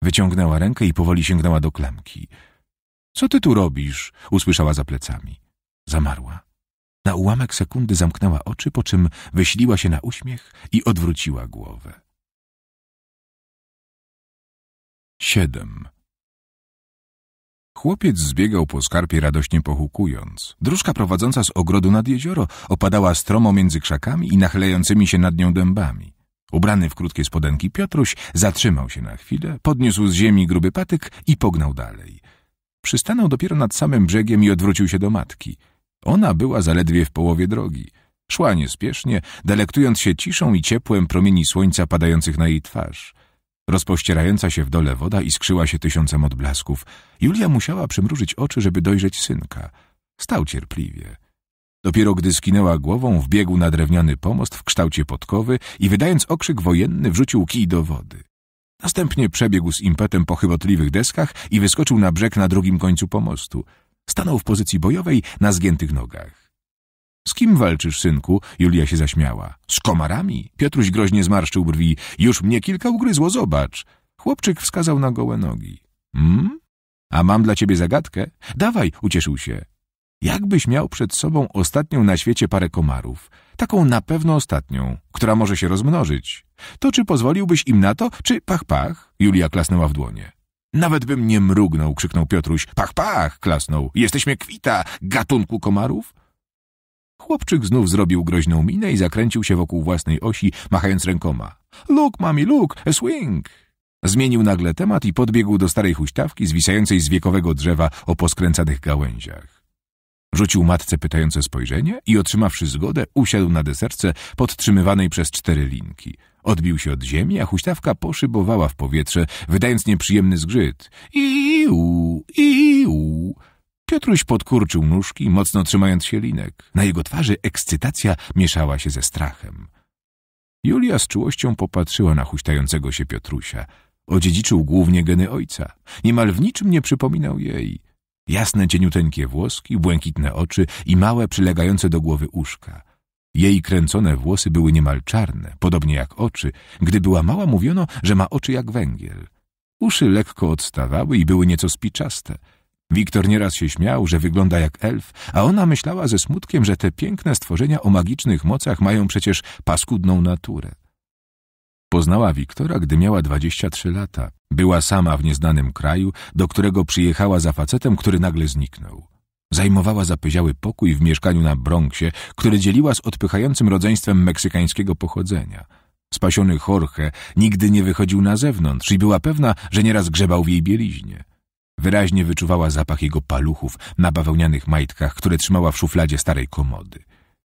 Wyciągnęła rękę i powoli sięgnęła do klamki. — Co ty tu robisz? — usłyszała za plecami. Zamarła. Na ułamek sekundy zamknęła oczy, po czym wyśliła się na uśmiech i odwróciła głowę. Siedem. Chłopiec zbiegał po skarpie radośnie pohukując. Dróżka prowadząca z ogrodu nad jezioro opadała stromo między krzakami i nachylającymi się nad nią dębami. Ubrany w krótkie spodenki Piotruś zatrzymał się na chwilę, podniósł z ziemi gruby patyk i pognał dalej. Przystanął dopiero nad samym brzegiem i odwrócił się do matki – ona była zaledwie w połowie drogi. Szła niespiesznie, delektując się ciszą i ciepłem promieni słońca padających na jej twarz. Rozpościerająca się w dole woda iskrzyła się tysiącem odblasków. Julia musiała przymrużyć oczy, żeby dojrzeć synka. Stał cierpliwie. Dopiero gdy skinęła głową, wbiegł na drewniany pomost w kształcie podkowy i wydając okrzyk wojenny wrzucił kij do wody. Następnie przebiegł z impetem po chybotliwych deskach i wyskoczył na brzeg na drugim końcu pomostu – Stanął w pozycji bojowej na zgiętych nogach. Z kim walczysz, synku? Julia się zaśmiała. Z komarami? Piotruś groźnie zmarszczył brwi. Już mnie kilka ugryzło, zobacz. Chłopczyk wskazał na gołe nogi. Hmm? A mam dla ciebie zagadkę? Dawaj, ucieszył się. Jakbyś miał przed sobą ostatnią na świecie parę komarów, taką na pewno ostatnią, która może się rozmnożyć, to czy pozwoliłbyś im na to, czy pach pach? Julia klasnęła w dłonie. Nawet bym nie mrugnął, krzyknął Piotruś. Pach, pach, klasnął. Jesteśmy kwita, gatunku komarów. Chłopczyk znów zrobił groźną minę i zakręcił się wokół własnej osi, machając rękoma. Look, mami, look, a swing! Zmienił nagle temat i podbiegł do starej huśtawki zwisającej z wiekowego drzewa o poskręcanych gałęziach. Rzucił matce pytające spojrzenie i otrzymawszy zgodę, usiadł na deserce podtrzymywanej przez cztery linki – Odbił się od ziemi, a huśtawka poszybowała w powietrze, wydając nieprzyjemny zgrzyt. Iu, iu. Piotruś podkurczył nóżki, mocno trzymając się linek. Na jego twarzy ekscytacja mieszała się ze strachem. Julia z czułością popatrzyła na huśtającego się Piotrusia. Odziedziczył głównie geny ojca. Niemal w niczym nie przypominał jej. Jasne, cieniuteńkie włoski, błękitne oczy i małe, przylegające do głowy uszka. Jej kręcone włosy były niemal czarne, podobnie jak oczy. Gdy była mała, mówiono, że ma oczy jak węgiel. Uszy lekko odstawały i były nieco spiczaste. Wiktor nieraz się śmiał, że wygląda jak elf, a ona myślała ze smutkiem, że te piękne stworzenia o magicznych mocach mają przecież paskudną naturę. Poznała Wiktora, gdy miała 23 lata. Była sama w nieznanym kraju, do którego przyjechała za facetem, który nagle zniknął. Zajmowała zapyziały pokój w mieszkaniu na Bronxie, które dzieliła z odpychającym rodzeństwem meksykańskiego pochodzenia. Spasiony Jorge nigdy nie wychodził na zewnątrz i była pewna, że nieraz grzebał w jej bieliźnie. Wyraźnie wyczuwała zapach jego paluchów na bawełnianych majtkach, które trzymała w szufladzie starej komody.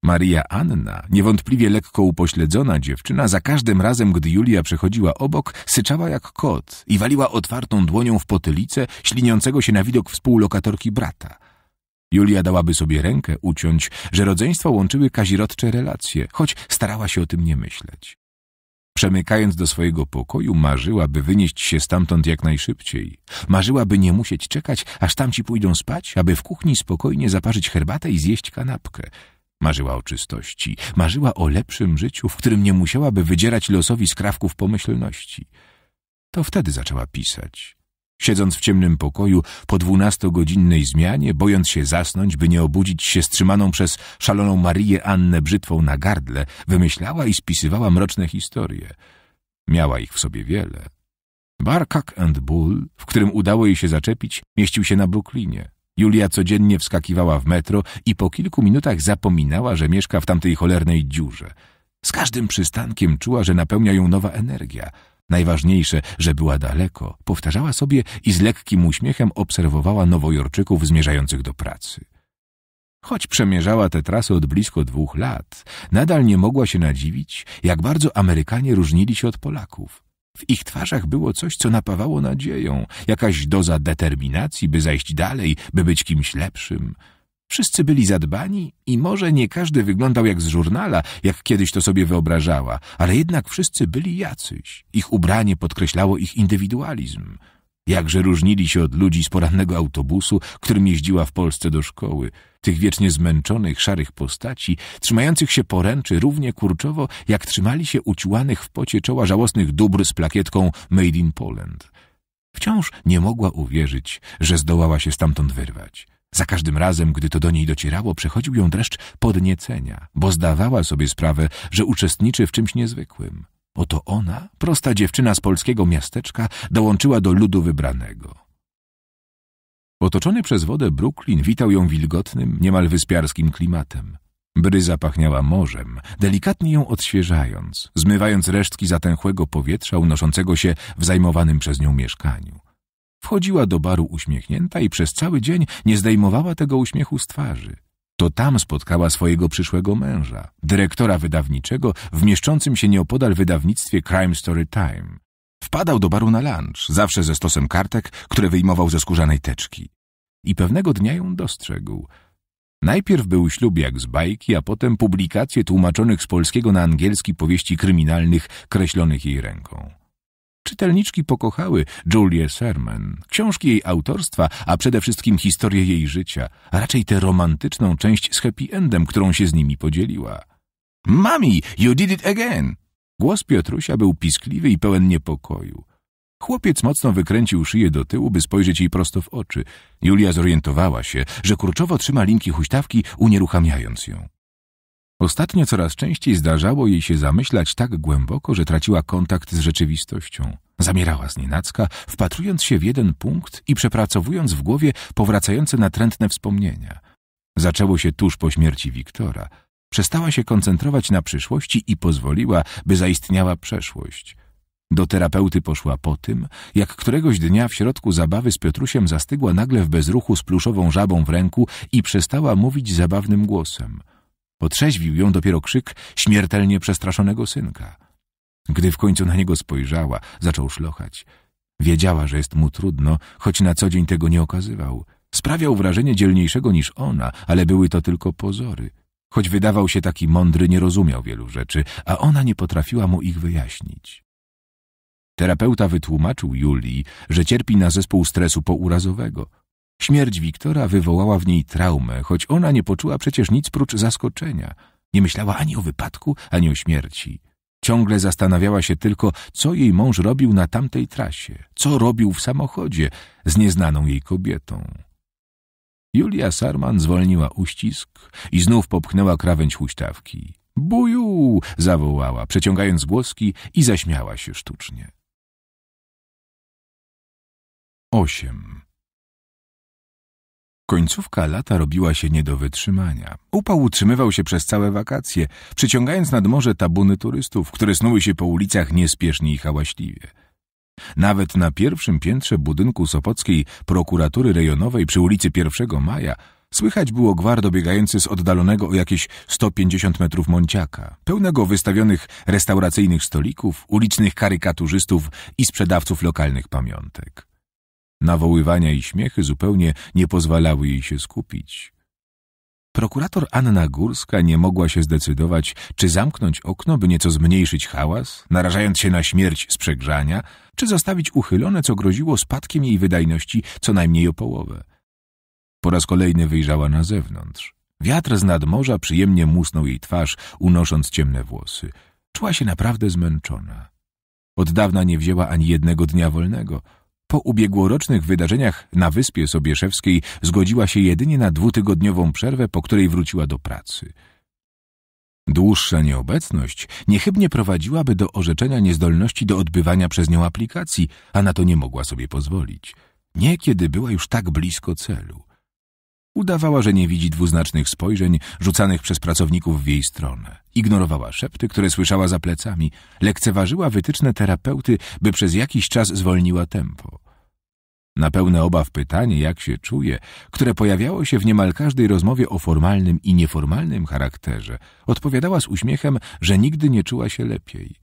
Maria Anna, niewątpliwie lekko upośledzona dziewczyna, za każdym razem, gdy Julia przechodziła obok, syczała jak kot i waliła otwartą dłonią w potylicę, śliniącego się na widok współlokatorki brata – Julia dałaby sobie rękę uciąć, że rodzeństwo łączyły kazirodcze relacje, choć starała się o tym nie myśleć. Przemykając do swojego pokoju, marzyła, by wynieść się stamtąd jak najszybciej. Marzyła, by nie musieć czekać, aż tamci pójdą spać, aby w kuchni spokojnie zaparzyć herbatę i zjeść kanapkę. Marzyła o czystości, marzyła o lepszym życiu, w którym nie musiałaby wydzierać losowi skrawków pomyślności. To wtedy zaczęła pisać. Siedząc w ciemnym pokoju po dwunastogodzinnej zmianie, bojąc się zasnąć, by nie obudzić się strzymaną przez szaloną Marię Annę brzytwą na gardle, wymyślała i spisywała mroczne historie. Miała ich w sobie wiele. Bar and Bull, w którym udało jej się zaczepić, mieścił się na Brooklinie. Julia codziennie wskakiwała w metro i po kilku minutach zapominała, że mieszka w tamtej cholernej dziurze. Z każdym przystankiem czuła, że napełnia ją nowa energia – Najważniejsze, że była daleko, powtarzała sobie i z lekkim uśmiechem obserwowała nowojorczyków zmierzających do pracy. Choć przemierzała tę trasę od blisko dwóch lat, nadal nie mogła się nadziwić, jak bardzo Amerykanie różnili się od Polaków. W ich twarzach było coś, co napawało nadzieją, jakaś doza determinacji, by zajść dalej, by być kimś lepszym – Wszyscy byli zadbani i może nie każdy wyglądał jak z żurnala, jak kiedyś to sobie wyobrażała, ale jednak wszyscy byli jacyś. Ich ubranie podkreślało ich indywidualizm. Jakże różnili się od ludzi z porannego autobusu, którym jeździła w Polsce do szkoły, tych wiecznie zmęczonych, szarych postaci, trzymających się poręczy równie kurczowo, jak trzymali się uciłanych w pocie czoła żałosnych dóbr z plakietką Made in Poland. Wciąż nie mogła uwierzyć, że zdołała się stamtąd wyrwać. Za każdym razem, gdy to do niej docierało, przechodził ją dreszcz podniecenia, bo zdawała sobie sprawę, że uczestniczy w czymś niezwykłym. Oto ona, prosta dziewczyna z polskiego miasteczka, dołączyła do ludu wybranego. Otoczony przez wodę Brooklyn witał ją wilgotnym, niemal wyspiarskim klimatem. Bryza pachniała morzem, delikatnie ją odświeżając, zmywając resztki zatęchłego powietrza unoszącego się w zajmowanym przez nią mieszkaniu. Wchodziła do baru uśmiechnięta i przez cały dzień nie zdejmowała tego uśmiechu z twarzy. To tam spotkała swojego przyszłego męża, dyrektora wydawniczego w mieszczącym się nieopodal wydawnictwie Crime Story Time. Wpadał do baru na lunch, zawsze ze stosem kartek, które wyjmował ze skórzanej teczki. I pewnego dnia ją dostrzegł. Najpierw był ślub jak z bajki, a potem publikacje tłumaczonych z polskiego na angielski powieści kryminalnych, kreślonych jej ręką. Czytelniczki pokochały Julie Sherman, książki jej autorstwa, a przede wszystkim historię jej życia, a raczej tę romantyczną część z happy endem, którą się z nimi podzieliła. Mami, you did it again! Głos Piotrusia był piskliwy i pełen niepokoju. Chłopiec mocno wykręcił szyję do tyłu, by spojrzeć jej prosto w oczy. Julia zorientowała się, że kurczowo trzyma linki huśtawki, unieruchamiając ją. Ostatnio coraz częściej zdarzało jej się zamyślać tak głęboko, że traciła kontakt z rzeczywistością. Zamierała znienacka, wpatrując się w jeden punkt i przepracowując w głowie powracające natrętne wspomnienia. Zaczęło się tuż po śmierci Wiktora. Przestała się koncentrować na przyszłości i pozwoliła, by zaistniała przeszłość. Do terapeuty poszła po tym, jak któregoś dnia w środku zabawy z Piotrusiem zastygła nagle w bezruchu z pluszową żabą w ręku i przestała mówić zabawnym głosem – Potrzeźwił ją dopiero krzyk śmiertelnie przestraszonego synka. Gdy w końcu na niego spojrzała, zaczął szlochać. Wiedziała, że jest mu trudno, choć na co dzień tego nie okazywał. Sprawiał wrażenie dzielniejszego niż ona, ale były to tylko pozory. Choć wydawał się taki mądry, nie rozumiał wielu rzeczy, a ona nie potrafiła mu ich wyjaśnić. Terapeuta wytłumaczył Julii, że cierpi na zespół stresu pourazowego – Śmierć Wiktora wywołała w niej traumę, choć ona nie poczuła przecież nic prócz zaskoczenia. Nie myślała ani o wypadku, ani o śmierci. Ciągle zastanawiała się tylko, co jej mąż robił na tamtej trasie, co robił w samochodzie z nieznaną jej kobietą. Julia Sarman zwolniła uścisk i znów popchnęła krawędź huśtawki. Buju! zawołała, przeciągając głoski i zaśmiała się sztucznie. 8. Końcówka lata robiła się nie do wytrzymania. Upał utrzymywał się przez całe wakacje, przyciągając nad morze tabuny turystów, które snuły się po ulicach niespiesznie i hałaśliwie. Nawet na pierwszym piętrze budynku Sopockiej prokuratury rejonowej przy ulicy 1 Maja słychać było gwar dobiegający z oddalonego o jakieś 150 metrów mąciaka, pełnego wystawionych restauracyjnych stolików, ulicznych karykaturzystów i sprzedawców lokalnych pamiątek. Nawoływania i śmiechy zupełnie nie pozwalały jej się skupić. Prokurator Anna Górska nie mogła się zdecydować, czy zamknąć okno, by nieco zmniejszyć hałas, narażając się na śmierć z przegrzania, czy zostawić uchylone, co groziło spadkiem jej wydajności co najmniej o połowę. Po raz kolejny wyjrzała na zewnątrz. Wiatr z nad morza przyjemnie musnął jej twarz, unosząc ciemne włosy. Czuła się naprawdę zmęczona. Od dawna nie wzięła ani jednego dnia wolnego – po ubiegłorocznych wydarzeniach na Wyspie Sobieszewskiej zgodziła się jedynie na dwutygodniową przerwę, po której wróciła do pracy. Dłuższa nieobecność niechybnie prowadziłaby do orzeczenia niezdolności do odbywania przez nią aplikacji, a na to nie mogła sobie pozwolić. Nie kiedy była już tak blisko celu. Udawała, że nie widzi dwuznacznych spojrzeń rzucanych przez pracowników w jej stronę. Ignorowała szepty, które słyszała za plecami. Lekceważyła wytyczne terapeuty, by przez jakiś czas zwolniła tempo. Na pełne obaw pytanie, jak się czuje, które pojawiało się w niemal każdej rozmowie o formalnym i nieformalnym charakterze, odpowiadała z uśmiechem, że nigdy nie czuła się lepiej.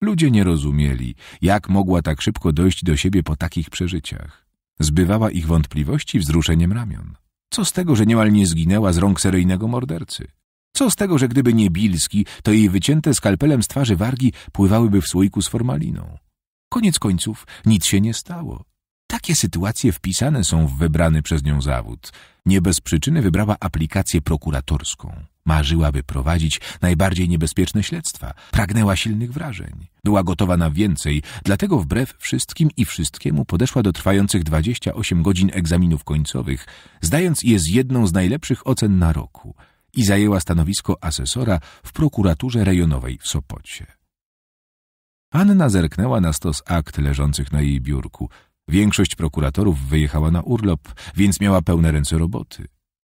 Ludzie nie rozumieli, jak mogła tak szybko dojść do siebie po takich przeżyciach. Zbywała ich wątpliwości wzruszeniem ramion. Co z tego, że niemal nie zginęła z rąk seryjnego mordercy? Co z tego, że gdyby nie Bilski, to jej wycięte skalpelem z twarzy wargi pływałyby w słoiku z formaliną? Koniec końców, nic się nie stało takie sytuacje wpisane są w wybrany przez nią zawód. Nie bez przyczyny wybrała aplikację prokuratorską. Marzyła, by prowadzić najbardziej niebezpieczne śledztwa. Pragnęła silnych wrażeń. Była gotowa na więcej, dlatego wbrew wszystkim i wszystkiemu podeszła do trwających 28 godzin egzaminów końcowych, zdając je z jedną z najlepszych ocen na roku i zajęła stanowisko asesora w prokuraturze rejonowej w Sopocie. Anna zerknęła na stos akt leżących na jej biurku. Większość prokuratorów wyjechała na urlop, więc miała pełne ręce roboty.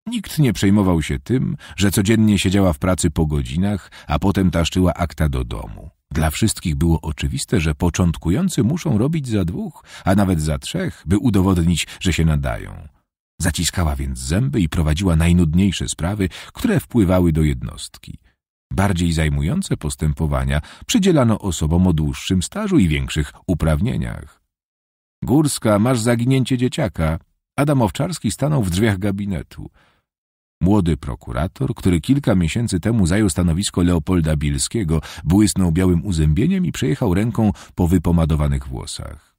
Nikt nie przejmował się tym, że codziennie siedziała w pracy po godzinach, a potem taszczyła akta do domu. Dla wszystkich było oczywiste, że początkujący muszą robić za dwóch, a nawet za trzech, by udowodnić, że się nadają. Zaciskała więc zęby i prowadziła najnudniejsze sprawy, które wpływały do jednostki. Bardziej zajmujące postępowania przydzielano osobom o dłuższym stażu i większych uprawnieniach. Górska, masz zaginięcie dzieciaka. Adam Owczarski stanął w drzwiach gabinetu. Młody prokurator, który kilka miesięcy temu zajął stanowisko Leopolda Bielskiego, błysnął białym uzębieniem i przejechał ręką po wypomadowanych włosach.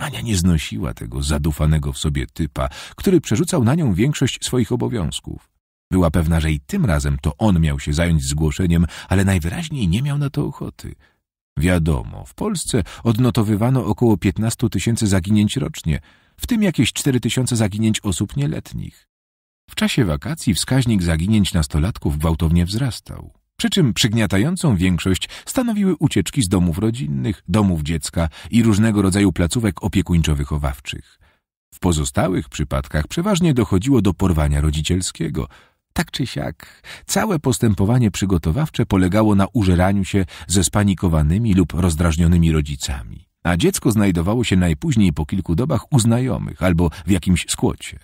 Ania nie znosiła tego zadufanego w sobie typa, który przerzucał na nią większość swoich obowiązków. Była pewna, że i tym razem to on miał się zająć zgłoszeniem, ale najwyraźniej nie miał na to ochoty – Wiadomo, w Polsce odnotowywano około 15 tysięcy zaginięć rocznie, w tym jakieś 4 tysiące zaginięć osób nieletnich. W czasie wakacji wskaźnik zaginięć nastolatków gwałtownie wzrastał. Przy czym przygniatającą większość stanowiły ucieczki z domów rodzinnych, domów dziecka i różnego rodzaju placówek opiekuńczo-wychowawczych. W pozostałych przypadkach przeważnie dochodziło do porwania rodzicielskiego – tak czy siak, całe postępowanie przygotowawcze polegało na użeraniu się ze spanikowanymi lub rozdrażnionymi rodzicami, a dziecko znajdowało się najpóźniej po kilku dobach u znajomych albo w jakimś skłocie.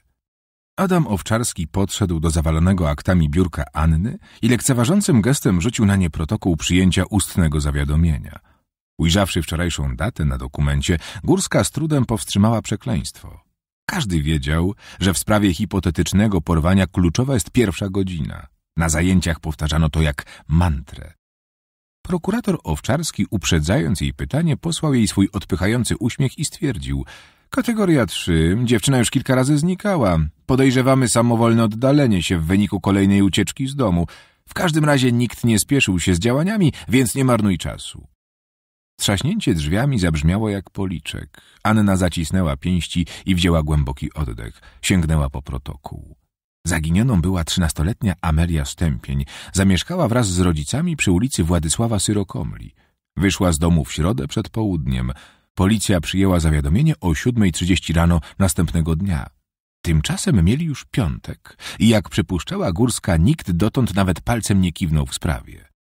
Adam Owczarski podszedł do zawalonego aktami biurka Anny i lekceważącym gestem rzucił na nie protokół przyjęcia ustnego zawiadomienia. Ujrzawszy wczorajszą datę na dokumencie, Górska z trudem powstrzymała przekleństwo. Każdy wiedział, że w sprawie hipotetycznego porwania kluczowa jest pierwsza godzina. Na zajęciach powtarzano to jak mantrę. Prokurator Owczarski, uprzedzając jej pytanie, posłał jej swój odpychający uśmiech i stwierdził Kategoria 3. Dziewczyna już kilka razy znikała. Podejrzewamy samowolne oddalenie się w wyniku kolejnej ucieczki z domu. W każdym razie nikt nie spieszył się z działaniami, więc nie marnuj czasu. Trzaśnięcie drzwiami zabrzmiało jak policzek. Anna zacisnęła pięści i wzięła głęboki oddech. Sięgnęła po protokół. Zaginioną była trzynastoletnia Amelia Stępień. Zamieszkała wraz z rodzicami przy ulicy Władysława Syrokomli. Wyszła z domu w środę przed południem. Policja przyjęła zawiadomienie o 7.30 rano następnego dnia. Tymczasem mieli już piątek i jak przypuszczała Górska, nikt dotąd nawet palcem nie kiwnął w sprawie.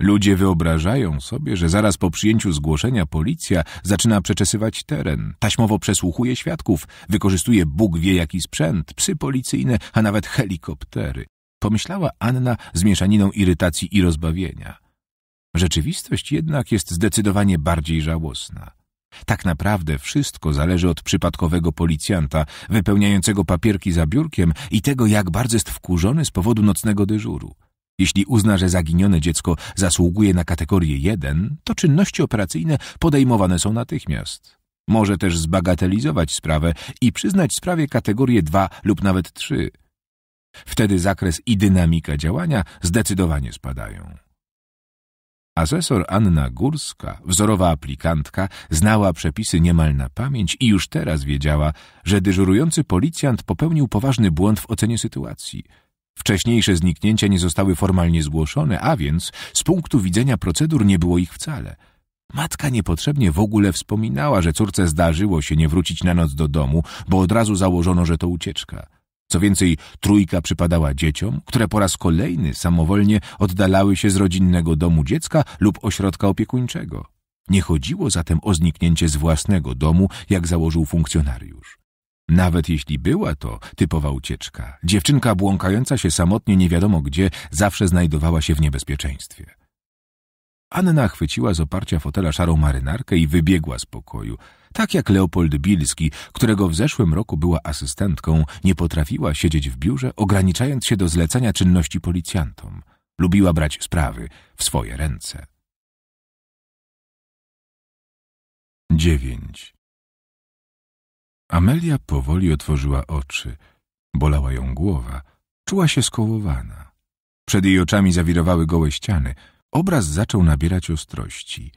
Ludzie wyobrażają sobie, że zaraz po przyjęciu zgłoszenia policja zaczyna przeczesywać teren, taśmowo przesłuchuje świadków, wykorzystuje Bóg wie jaki sprzęt, psy policyjne, a nawet helikoptery. Pomyślała Anna z mieszaniną irytacji i rozbawienia. Rzeczywistość jednak jest zdecydowanie bardziej żałosna. Tak naprawdę wszystko zależy od przypadkowego policjanta wypełniającego papierki za biurkiem i tego, jak bardzo jest wkurzony z powodu nocnego dyżuru. Jeśli uzna, że zaginione dziecko zasługuje na kategorię 1, to czynności operacyjne podejmowane są natychmiast. Może też zbagatelizować sprawę i przyznać sprawie kategorię 2 lub nawet 3. Wtedy zakres i dynamika działania zdecydowanie spadają. Asesor Anna Górska, wzorowa aplikantka, znała przepisy niemal na pamięć i już teraz wiedziała, że dyżurujący policjant popełnił poważny błąd w ocenie sytuacji – Wcześniejsze zniknięcia nie zostały formalnie zgłoszone, a więc z punktu widzenia procedur nie było ich wcale. Matka niepotrzebnie w ogóle wspominała, że córce zdarzyło się nie wrócić na noc do domu, bo od razu założono, że to ucieczka. Co więcej, trójka przypadała dzieciom, które po raz kolejny samowolnie oddalały się z rodzinnego domu dziecka lub ośrodka opiekuńczego. Nie chodziło zatem o zniknięcie z własnego domu, jak założył funkcjonariusz. Nawet jeśli była to typowa ucieczka, dziewczynka błąkająca się samotnie nie wiadomo gdzie zawsze znajdowała się w niebezpieczeństwie. Anna chwyciła z oparcia fotela szarą marynarkę i wybiegła z pokoju. Tak jak Leopold Bilski, którego w zeszłym roku była asystentką, nie potrafiła siedzieć w biurze, ograniczając się do zlecania czynności policjantom. Lubiła brać sprawy w swoje ręce. 9. Amelia powoli otworzyła oczy. Bolała ją głowa. Czuła się skołowana. Przed jej oczami zawirowały gołe ściany. Obraz zaczął nabierać ostrości.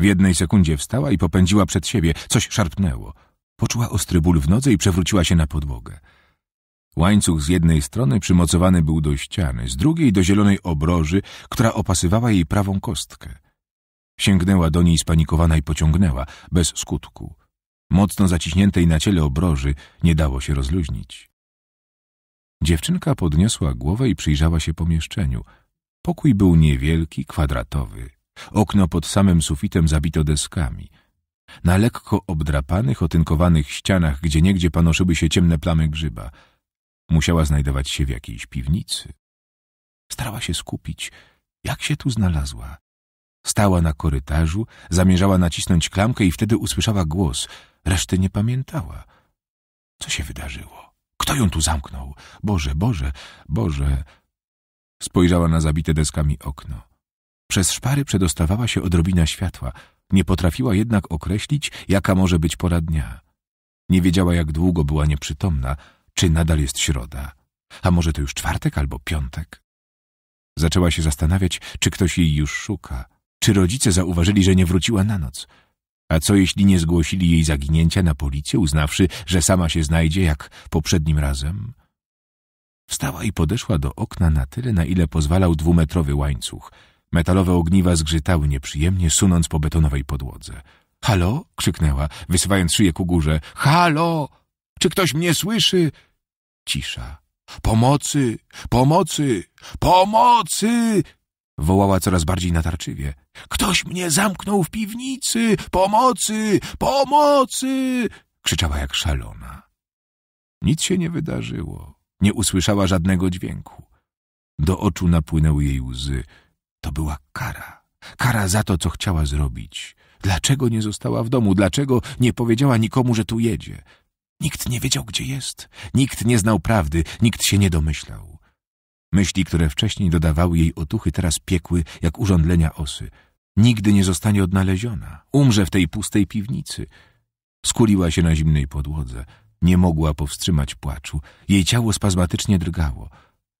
W jednej sekundzie wstała i popędziła przed siebie. Coś szarpnęło. Poczuła ostry ból w nodze i przewróciła się na podłogę. Łańcuch z jednej strony przymocowany był do ściany, z drugiej do zielonej obroży, która opasywała jej prawą kostkę. Sięgnęła do niej spanikowana i pociągnęła, bez skutku mocno zaciśniętej na ciele obroży, nie dało się rozluźnić. Dziewczynka podniosła głowę i przyjrzała się pomieszczeniu. Pokój był niewielki, kwadratowy. Okno pod samym sufitem zabito deskami. Na lekko obdrapanych, otynkowanych ścianach, gdzie niegdzie panoszyły się ciemne plamy grzyba. Musiała znajdować się w jakiejś piwnicy. Starała się skupić, jak się tu znalazła. Stała na korytarzu, zamierzała nacisnąć klamkę i wtedy usłyszała głos – Reszty nie pamiętała. Co się wydarzyło? Kto ją tu zamknął? Boże, Boże, Boże! Spojrzała na zabite deskami okno. Przez szpary przedostawała się odrobina światła. Nie potrafiła jednak określić, jaka może być pora dnia. Nie wiedziała, jak długo była nieprzytomna, czy nadal jest środa. A może to już czwartek albo piątek? Zaczęła się zastanawiać, czy ktoś jej już szuka. Czy rodzice zauważyli, że nie wróciła na noc? A co jeśli nie zgłosili jej zaginięcia na policję, uznawszy, że sama się znajdzie jak poprzednim razem? Wstała i podeszła do okna na tyle, na ile pozwalał dwumetrowy łańcuch. Metalowe ogniwa zgrzytały nieprzyjemnie, sunąc po betonowej podłodze. Halo? krzyknęła, wysuwając szyję ku górze. Halo! Czy ktoś mnie słyszy? Cisza. Pomocy! Pomocy! Pomocy! Wołała coraz bardziej natarczywie. Ktoś mnie zamknął w piwnicy! Pomocy! Pomocy! Krzyczała jak szalona. Nic się nie wydarzyło. Nie usłyszała żadnego dźwięku. Do oczu napłynęły jej łzy. To była kara. Kara za to, co chciała zrobić. Dlaczego nie została w domu? Dlaczego nie powiedziała nikomu, że tu jedzie? Nikt nie wiedział, gdzie jest. Nikt nie znał prawdy. Nikt się nie domyślał. Myśli, które wcześniej dodawały jej otuchy, teraz piekły jak urządlenia osy. Nigdy nie zostanie odnaleziona. Umrze w tej pustej piwnicy. Skuliła się na zimnej podłodze. Nie mogła powstrzymać płaczu. Jej ciało spazmatycznie drgało.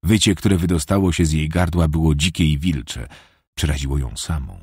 Wycie, które wydostało się z jej gardła, było dzikie i wilcze. Przeraziło ją samą.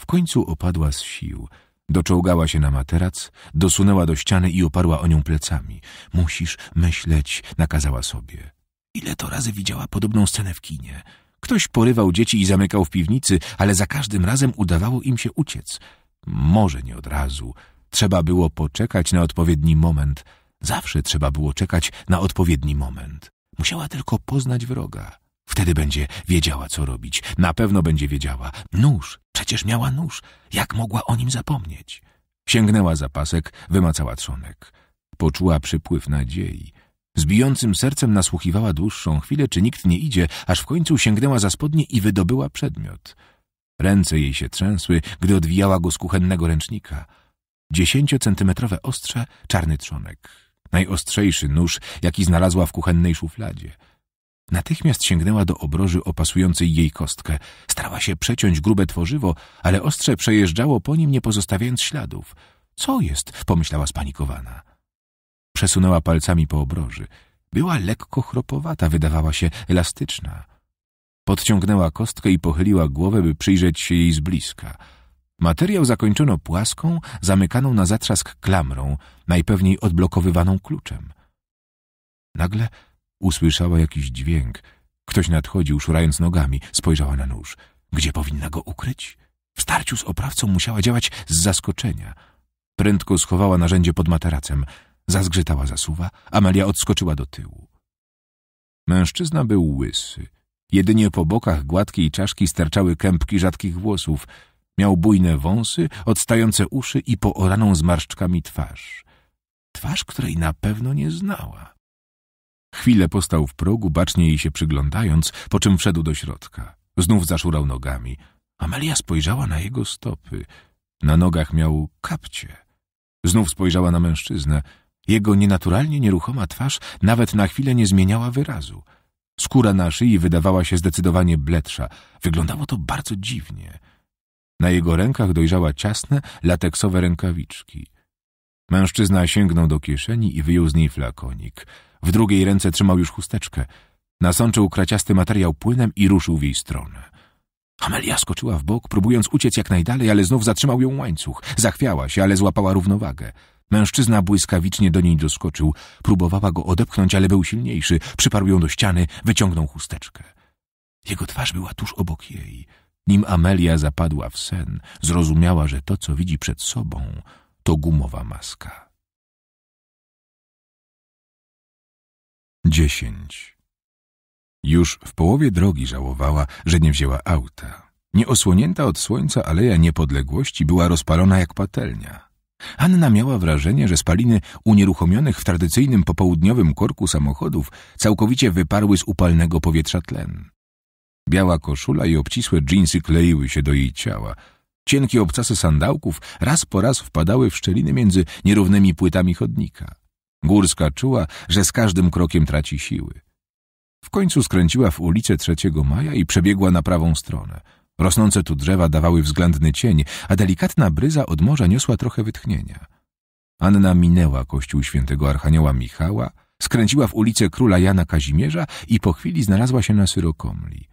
W końcu opadła z sił. Doczołgała się na materac, dosunęła do ściany i oparła o nią plecami. Musisz myśleć, nakazała sobie. Ile to razy widziała podobną scenę w kinie? Ktoś porywał dzieci i zamykał w piwnicy, ale za każdym razem udawało im się uciec. Może nie od razu. Trzeba było poczekać na odpowiedni moment. Zawsze trzeba było czekać na odpowiedni moment. Musiała tylko poznać wroga. Wtedy będzie wiedziała, co robić. Na pewno będzie wiedziała. Nóż, przecież miała nóż. Jak mogła o nim zapomnieć? Sięgnęła za pasek, wymacała trzonek. Poczuła przypływ nadziei. Z bijącym sercem nasłuchiwała dłuższą chwilę, czy nikt nie idzie, aż w końcu sięgnęła za spodnie i wydobyła przedmiot. Ręce jej się trzęsły, gdy odwijała go z kuchennego ręcznika. Dziesięciocentymetrowe ostrze, czarny trzonek. Najostrzejszy nóż, jaki znalazła w kuchennej szufladzie. Natychmiast sięgnęła do obroży opasującej jej kostkę. Starała się przeciąć grube tworzywo, ale ostrze przejeżdżało po nim, nie pozostawiając śladów. Co jest? pomyślała spanikowana. Przesunęła palcami po obroży. Była lekko chropowata, wydawała się elastyczna. Podciągnęła kostkę i pochyliła głowę, by przyjrzeć się jej z bliska. Materiał zakończono płaską, zamykaną na zatrzask klamrą, najpewniej odblokowywaną kluczem. Nagle usłyszała jakiś dźwięk. Ktoś nadchodził, szurając nogami. Spojrzała na nóż. Gdzie powinna go ukryć? W starciu z oprawcą musiała działać z zaskoczenia. Prędko schowała narzędzie pod materacem. Zazgrzytała zasuwa, Amelia odskoczyła do tyłu. Mężczyzna był łysy. Jedynie po bokach gładkiej czaszki sterczały kępki rzadkich włosów. Miał bujne wąsy, odstające uszy i pooraną zmarszczkami twarz. Twarz, której na pewno nie znała. Chwilę postał w progu, bacznie jej się przyglądając, po czym wszedł do środka. Znów zaszurał nogami. Amelia spojrzała na jego stopy. Na nogach miał kapcie. Znów spojrzała na mężczyznę. Jego nienaturalnie nieruchoma twarz nawet na chwilę nie zmieniała wyrazu. Skóra na szyi wydawała się zdecydowanie bledsza. Wyglądało to bardzo dziwnie. Na jego rękach dojrzała ciasne, lateksowe rękawiczki. Mężczyzna sięgnął do kieszeni i wyjął z niej flakonik. W drugiej ręce trzymał już chusteczkę. Nasączył kraciasty materiał płynem i ruszył w jej stronę. Amelia skoczyła w bok, próbując uciec jak najdalej, ale znów zatrzymał ją łańcuch. Zachwiała się, ale złapała równowagę. Mężczyzna błyskawicznie do niej doskoczył. Próbowała go odepchnąć, ale był silniejszy. Przyparł ją do ściany, wyciągnął chusteczkę. Jego twarz była tuż obok jej. Nim Amelia zapadła w sen, zrozumiała, że to, co widzi przed sobą, to gumowa maska. Dziesięć. Już w połowie drogi żałowała, że nie wzięła auta. Nieosłonięta od słońca Aleja Niepodległości była rozpalona jak patelnia. Anna miała wrażenie, że spaliny unieruchomionych w tradycyjnym popołudniowym korku samochodów całkowicie wyparły z upalnego powietrza tlen. Biała koszula i obcisłe dżinsy kleiły się do jej ciała. Cienkie obcasy sandałków raz po raz wpadały w szczeliny między nierównymi płytami chodnika. Górska czuła, że z każdym krokiem traci siły. W końcu skręciła w ulicę 3 Maja i przebiegła na prawą stronę – Rosnące tu drzewa dawały względny cień, a delikatna bryza od morza niosła trochę wytchnienia. Anna minęła kościół świętego Archanioła Michała, skręciła w ulicę króla Jana Kazimierza i po chwili znalazła się na Syrokomli.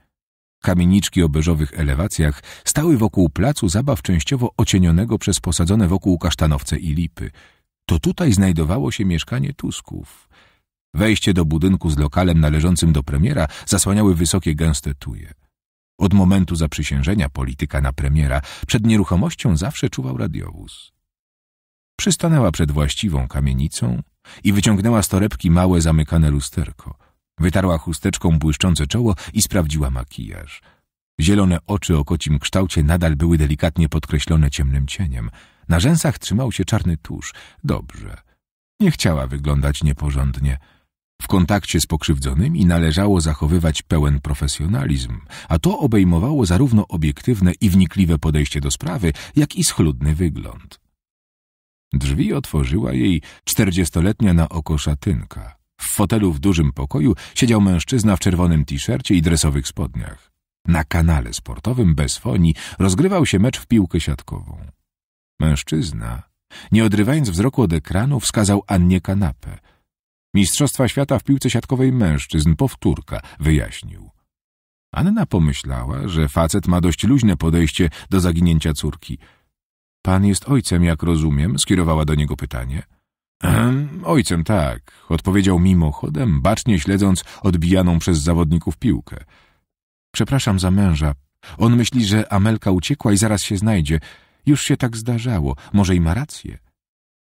Kamieniczki o beżowych elewacjach stały wokół placu zabaw częściowo ocienionego przez posadzone wokół kasztanowce i lipy. To tutaj znajdowało się mieszkanie Tusków. Wejście do budynku z lokalem należącym do premiera zasłaniały wysokie gęste tuje. Od momentu zaprzysiężenia polityka na premiera przed nieruchomością zawsze czuwał radiowóz. Przystanęła przed właściwą kamienicą i wyciągnęła z torebki małe zamykane lusterko. Wytarła chusteczką błyszczące czoło i sprawdziła makijaż. Zielone oczy o kocim kształcie nadal były delikatnie podkreślone ciemnym cieniem. Na rzęsach trzymał się czarny tusz. Dobrze. Nie chciała wyglądać nieporządnie. W kontakcie z pokrzywdzonymi należało zachowywać pełen profesjonalizm, a to obejmowało zarówno obiektywne i wnikliwe podejście do sprawy, jak i schludny wygląd. Drzwi otworzyła jej czterdziestoletnia na oko szatynka. W fotelu w dużym pokoju siedział mężczyzna w czerwonym t-shircie i dresowych spodniach. Na kanale sportowym bez fonii rozgrywał się mecz w piłkę siatkową. Mężczyzna, nie odrywając wzroku od ekranu, wskazał Annie kanapę – Mistrzostwa świata w piłce siatkowej mężczyzn, powtórka, wyjaśnił. Anna pomyślała, że facet ma dość luźne podejście do zaginięcia córki. Pan jest ojcem, jak rozumiem, skierowała do niego pytanie. Ehm, ojcem, tak, odpowiedział mimochodem, bacznie śledząc odbijaną przez zawodników piłkę. Przepraszam za męża. On myśli, że Amelka uciekła i zaraz się znajdzie. Już się tak zdarzało, może i ma rację.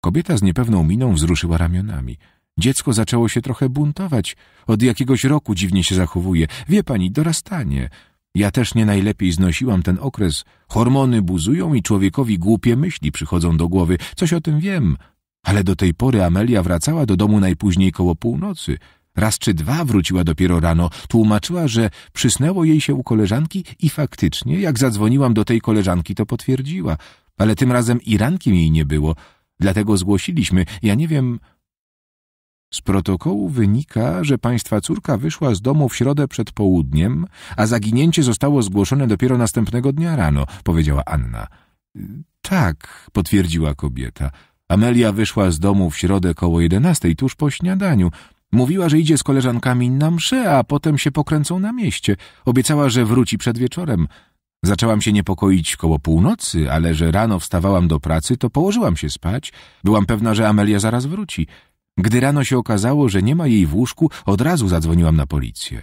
Kobieta z niepewną miną wzruszyła ramionami. Dziecko zaczęło się trochę buntować. Od jakiegoś roku dziwnie się zachowuje. Wie pani, dorastanie. Ja też nie najlepiej znosiłam ten okres. Hormony buzują i człowiekowi głupie myśli przychodzą do głowy. Coś o tym wiem. Ale do tej pory Amelia wracała do domu najpóźniej koło północy. Raz czy dwa wróciła dopiero rano. Tłumaczyła, że przysnęło jej się u koleżanki i faktycznie, jak zadzwoniłam do tej koleżanki, to potwierdziła. Ale tym razem i rankiem jej nie było. Dlatego zgłosiliśmy. Ja nie wiem... Z protokołu wynika, że państwa córka wyszła z domu w środę przed południem, a zaginięcie zostało zgłoszone dopiero następnego dnia rano, powiedziała Anna. Y, tak, potwierdziła kobieta. Amelia wyszła z domu w środę koło jedenastej, tuż po śniadaniu. Mówiła, że idzie z koleżankami na mszę, a potem się pokręcą na mieście. Obiecała, że wróci przed wieczorem. Zaczęłam się niepokoić koło północy, ale że rano wstawałam do pracy, to położyłam się spać. Byłam pewna, że Amelia zaraz wróci. Gdy rano się okazało, że nie ma jej w łóżku, od razu zadzwoniłam na policję.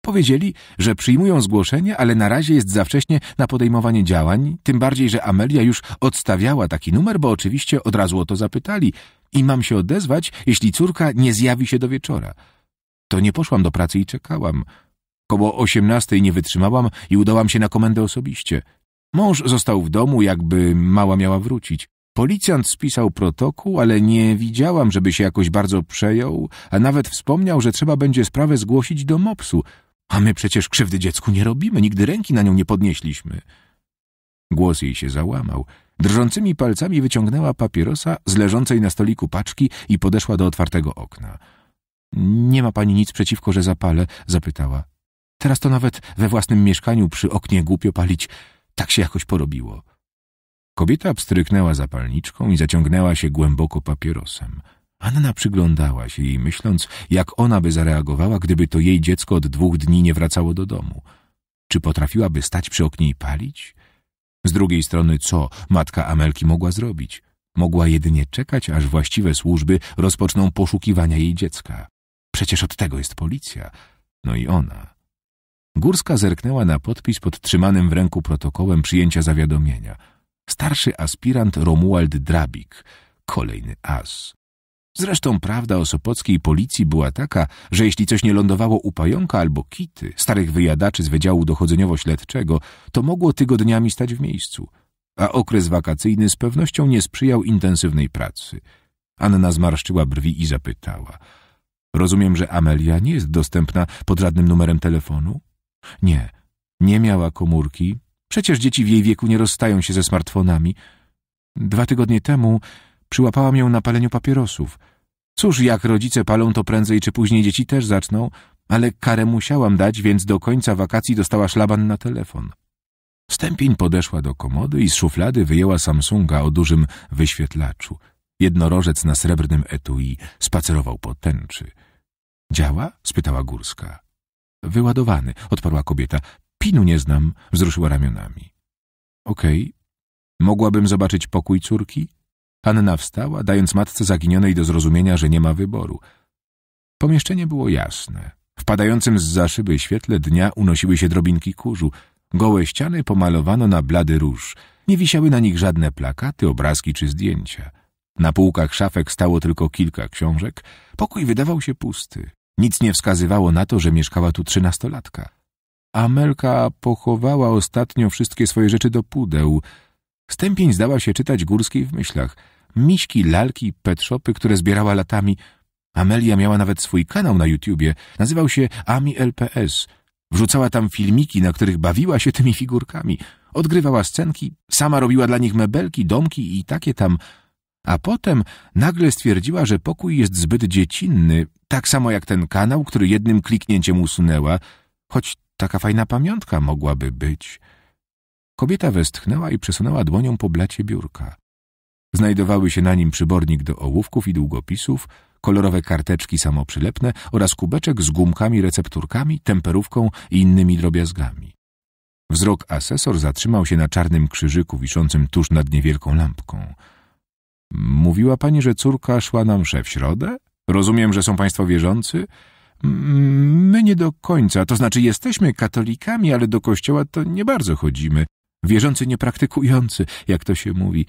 Powiedzieli, że przyjmują zgłoszenie, ale na razie jest za wcześnie na podejmowanie działań, tym bardziej, że Amelia już odstawiała taki numer, bo oczywiście od razu o to zapytali i mam się odezwać, jeśli córka nie zjawi się do wieczora. To nie poszłam do pracy i czekałam. Koło osiemnastej nie wytrzymałam i udałam się na komendę osobiście. Mąż został w domu, jakby mała miała wrócić. Policjant spisał protokół, ale nie widziałam, żeby się jakoś bardzo przejął, a nawet wspomniał, że trzeba będzie sprawę zgłosić do MOPS-u. A my przecież krzywdy dziecku nie robimy, nigdy ręki na nią nie podnieśliśmy. Głos jej się załamał. Drżącymi palcami wyciągnęła papierosa z leżącej na stoliku paczki i podeszła do otwartego okna. Nie ma pani nic przeciwko, że zapalę? zapytała. Teraz to nawet we własnym mieszkaniu przy oknie głupio palić. Tak się jakoś porobiło. Kobieta pstryknęła zapalniczką i zaciągnęła się głęboko papierosem. Anna przyglądała się jej, myśląc, jak ona by zareagowała, gdyby to jej dziecko od dwóch dni nie wracało do domu. Czy potrafiłaby stać przy oknie i palić? Z drugiej strony co matka Amelki mogła zrobić? Mogła jedynie czekać, aż właściwe służby rozpoczną poszukiwania jej dziecka. Przecież od tego jest policja. No i ona. Górska zerknęła na podpis pod trzymanym w ręku protokołem przyjęcia zawiadomienia – starszy aspirant Romuald Drabik, kolejny as. Zresztą prawda o sopockiej policji była taka, że jeśli coś nie lądowało u pająka albo kity, starych wyjadaczy z Wydziału Dochodzeniowo-Śledczego, to mogło tygodniami stać w miejscu, a okres wakacyjny z pewnością nie sprzyjał intensywnej pracy. Anna zmarszczyła brwi i zapytała. Rozumiem, że Amelia nie jest dostępna pod żadnym numerem telefonu? Nie, nie miała komórki, Przecież dzieci w jej wieku nie rozstają się ze smartfonami. Dwa tygodnie temu przyłapałam ją na paleniu papierosów. Cóż, jak rodzice palą, to prędzej czy później dzieci też zaczną, ale karę musiałam dać, więc do końca wakacji dostała szlaban na telefon. Stępień podeszła do komody i z szuflady wyjęła Samsunga o dużym wyświetlaczu. Jednorożec na srebrnym etui spacerował po tęczy. — Działa? — spytała Górska. — Wyładowany — odparła kobieta. Pinu nie znam, wzruszyła ramionami. Okej, okay. mogłabym zobaczyć pokój córki? Panna wstała, dając matce zaginionej do zrozumienia, że nie ma wyboru. Pomieszczenie było jasne. W padającym z za szyby świetle dnia unosiły się drobinki kurzu. Gołe ściany pomalowano na blady róż. Nie wisiały na nich żadne plakaty, obrazki czy zdjęcia. Na półkach szafek stało tylko kilka książek. Pokój wydawał się pusty. Nic nie wskazywało na to, że mieszkała tu trzynastolatka. Amelka pochowała ostatnio wszystkie swoje rzeczy do pudeł. Stępień zdała się czytać Górskiej w myślach. Miśki, lalki, petszopy, które zbierała latami. Amelia miała nawet swój kanał na YouTubie. Nazywał się Ami LPS. Wrzucała tam filmiki, na których bawiła się tymi figurkami. Odgrywała scenki, sama robiła dla nich mebelki, domki i takie tam... A potem nagle stwierdziła, że pokój jest zbyt dziecinny, tak samo jak ten kanał, który jednym kliknięciem usunęła, choć Taka fajna pamiątka mogłaby być. Kobieta westchnęła i przesunęła dłonią po blacie biurka. Znajdowały się na nim przybornik do ołówków i długopisów, kolorowe karteczki samoprzylepne oraz kubeczek z gumkami, recepturkami, temperówką i innymi drobiazgami. Wzrok asesor zatrzymał się na czarnym krzyżyku wiszącym tuż nad niewielką lampką. Mówiła pani, że córka szła na msze w środę? Rozumiem, że są państwo wierzący? Mm, my nie do końca, to znaczy jesteśmy katolikami, ale do kościoła to nie bardzo chodzimy. Wierzący niepraktykujący, jak to się mówi.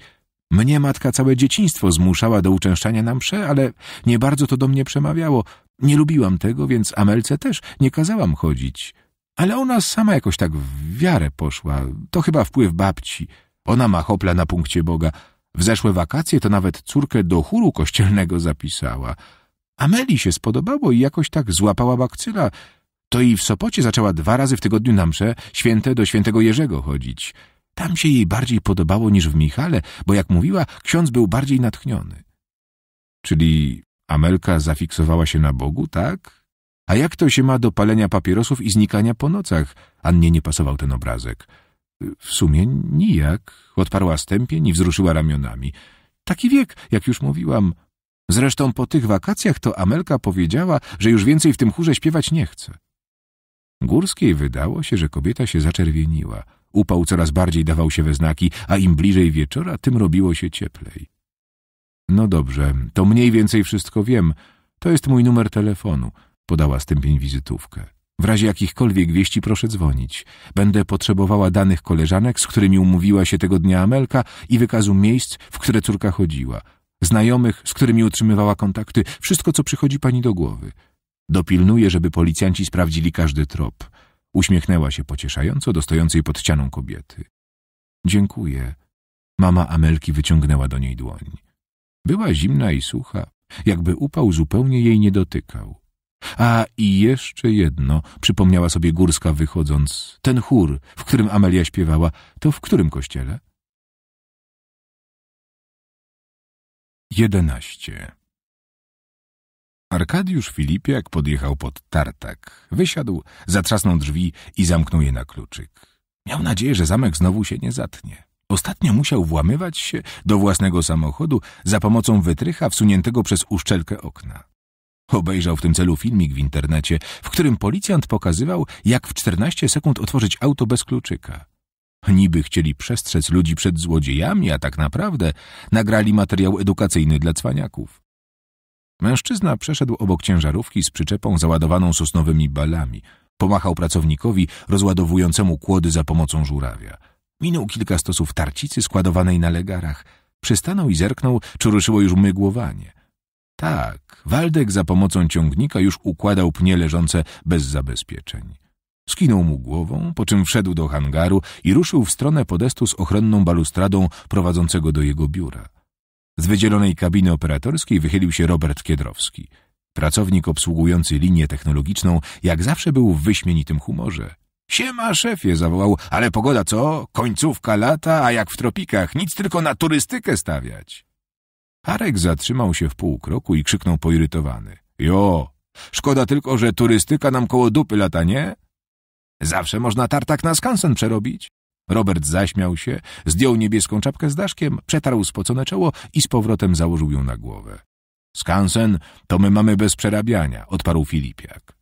Mnie matka całe dzieciństwo zmuszała do uczęszczania na msze, ale nie bardzo to do mnie przemawiało. Nie lubiłam tego, więc Amelce też nie kazałam chodzić. Ale ona sama jakoś tak w wiarę poszła. To chyba wpływ babci. Ona ma hopla na punkcie Boga. W zeszłe wakacje to nawet córkę do chóru kościelnego zapisała. Ameli się spodobało i jakoś tak złapała bakcyla. To i w Sopocie zaczęła dwa razy w tygodniu na msze święte do świętego Jerzego chodzić. Tam się jej bardziej podobało niż w Michale, bo jak mówiła, ksiądz był bardziej natchniony. Czyli Amelka zafiksowała się na Bogu, tak? A jak to się ma do palenia papierosów i znikania po nocach? Annie nie pasował ten obrazek. W sumie nijak. Odparła stępień i wzruszyła ramionami. Taki wiek, jak już mówiłam, Zresztą po tych wakacjach to Amelka powiedziała, że już więcej w tym chórze śpiewać nie chce. Górskiej wydało się, że kobieta się zaczerwieniła. Upał coraz bardziej dawał się we znaki, a im bliżej wieczora, tym robiło się cieplej. No dobrze, to mniej więcej wszystko wiem. To jest mój numer telefonu, podała stępień wizytówkę. W razie jakichkolwiek wieści proszę dzwonić. Będę potrzebowała danych koleżanek, z którymi umówiła się tego dnia Amelka i wykazu miejsc, w które córka chodziła znajomych, z którymi utrzymywała kontakty, wszystko, co przychodzi pani do głowy. Dopilnuje, żeby policjanci sprawdzili każdy trop. Uśmiechnęła się pocieszająco do stojącej pod ścianą kobiety. Dziękuję. Mama Amelki wyciągnęła do niej dłoń. Była zimna i sucha, jakby upał zupełnie jej nie dotykał. A i jeszcze jedno, przypomniała sobie Górska wychodząc, ten chór, w którym Amelia śpiewała, to w którym kościele? 11. Arkadiusz Filipiak podjechał pod tartak. Wysiadł, zatrzasnął drzwi i zamknął je na kluczyk. Miał nadzieję, że zamek znowu się nie zatnie. Ostatnio musiał włamywać się do własnego samochodu za pomocą wytrycha wsuniętego przez uszczelkę okna. Obejrzał w tym celu filmik w internecie, w którym policjant pokazywał, jak w 14 sekund otworzyć auto bez kluczyka. Niby chcieli przestrzec ludzi przed złodziejami, a tak naprawdę nagrali materiał edukacyjny dla cwaniaków. Mężczyzna przeszedł obok ciężarówki z przyczepą załadowaną sosnowymi balami. Pomachał pracownikowi rozładowującemu kłody za pomocą żurawia. Minął kilka stosów tarcicy składowanej na legarach. Przystanął i zerknął, czy ruszyło już mygłowanie. Tak, Waldek za pomocą ciągnika już układał pnie leżące bez zabezpieczeń. Skinął mu głową, po czym wszedł do hangaru i ruszył w stronę podestu z ochronną balustradą prowadzącego do jego biura. Z wydzielonej kabiny operatorskiej wychylił się Robert Kiedrowski. Pracownik obsługujący linię technologiczną jak zawsze był w wyśmienitym humorze. Siema, szefie, zawołał, ale pogoda co? Końcówka lata, a jak w tropikach, nic tylko na turystykę stawiać. Arek zatrzymał się w pół kroku i krzyknął poirytowany. Jo, szkoda tylko, że turystyka nam koło dupy lata, nie? Zawsze można tartak na skansen przerobić. Robert zaśmiał się, zdjął niebieską czapkę z daszkiem, przetarł spocone czoło i z powrotem założył ją na głowę. Skansen to my mamy bez przerabiania, odparł Filipiak.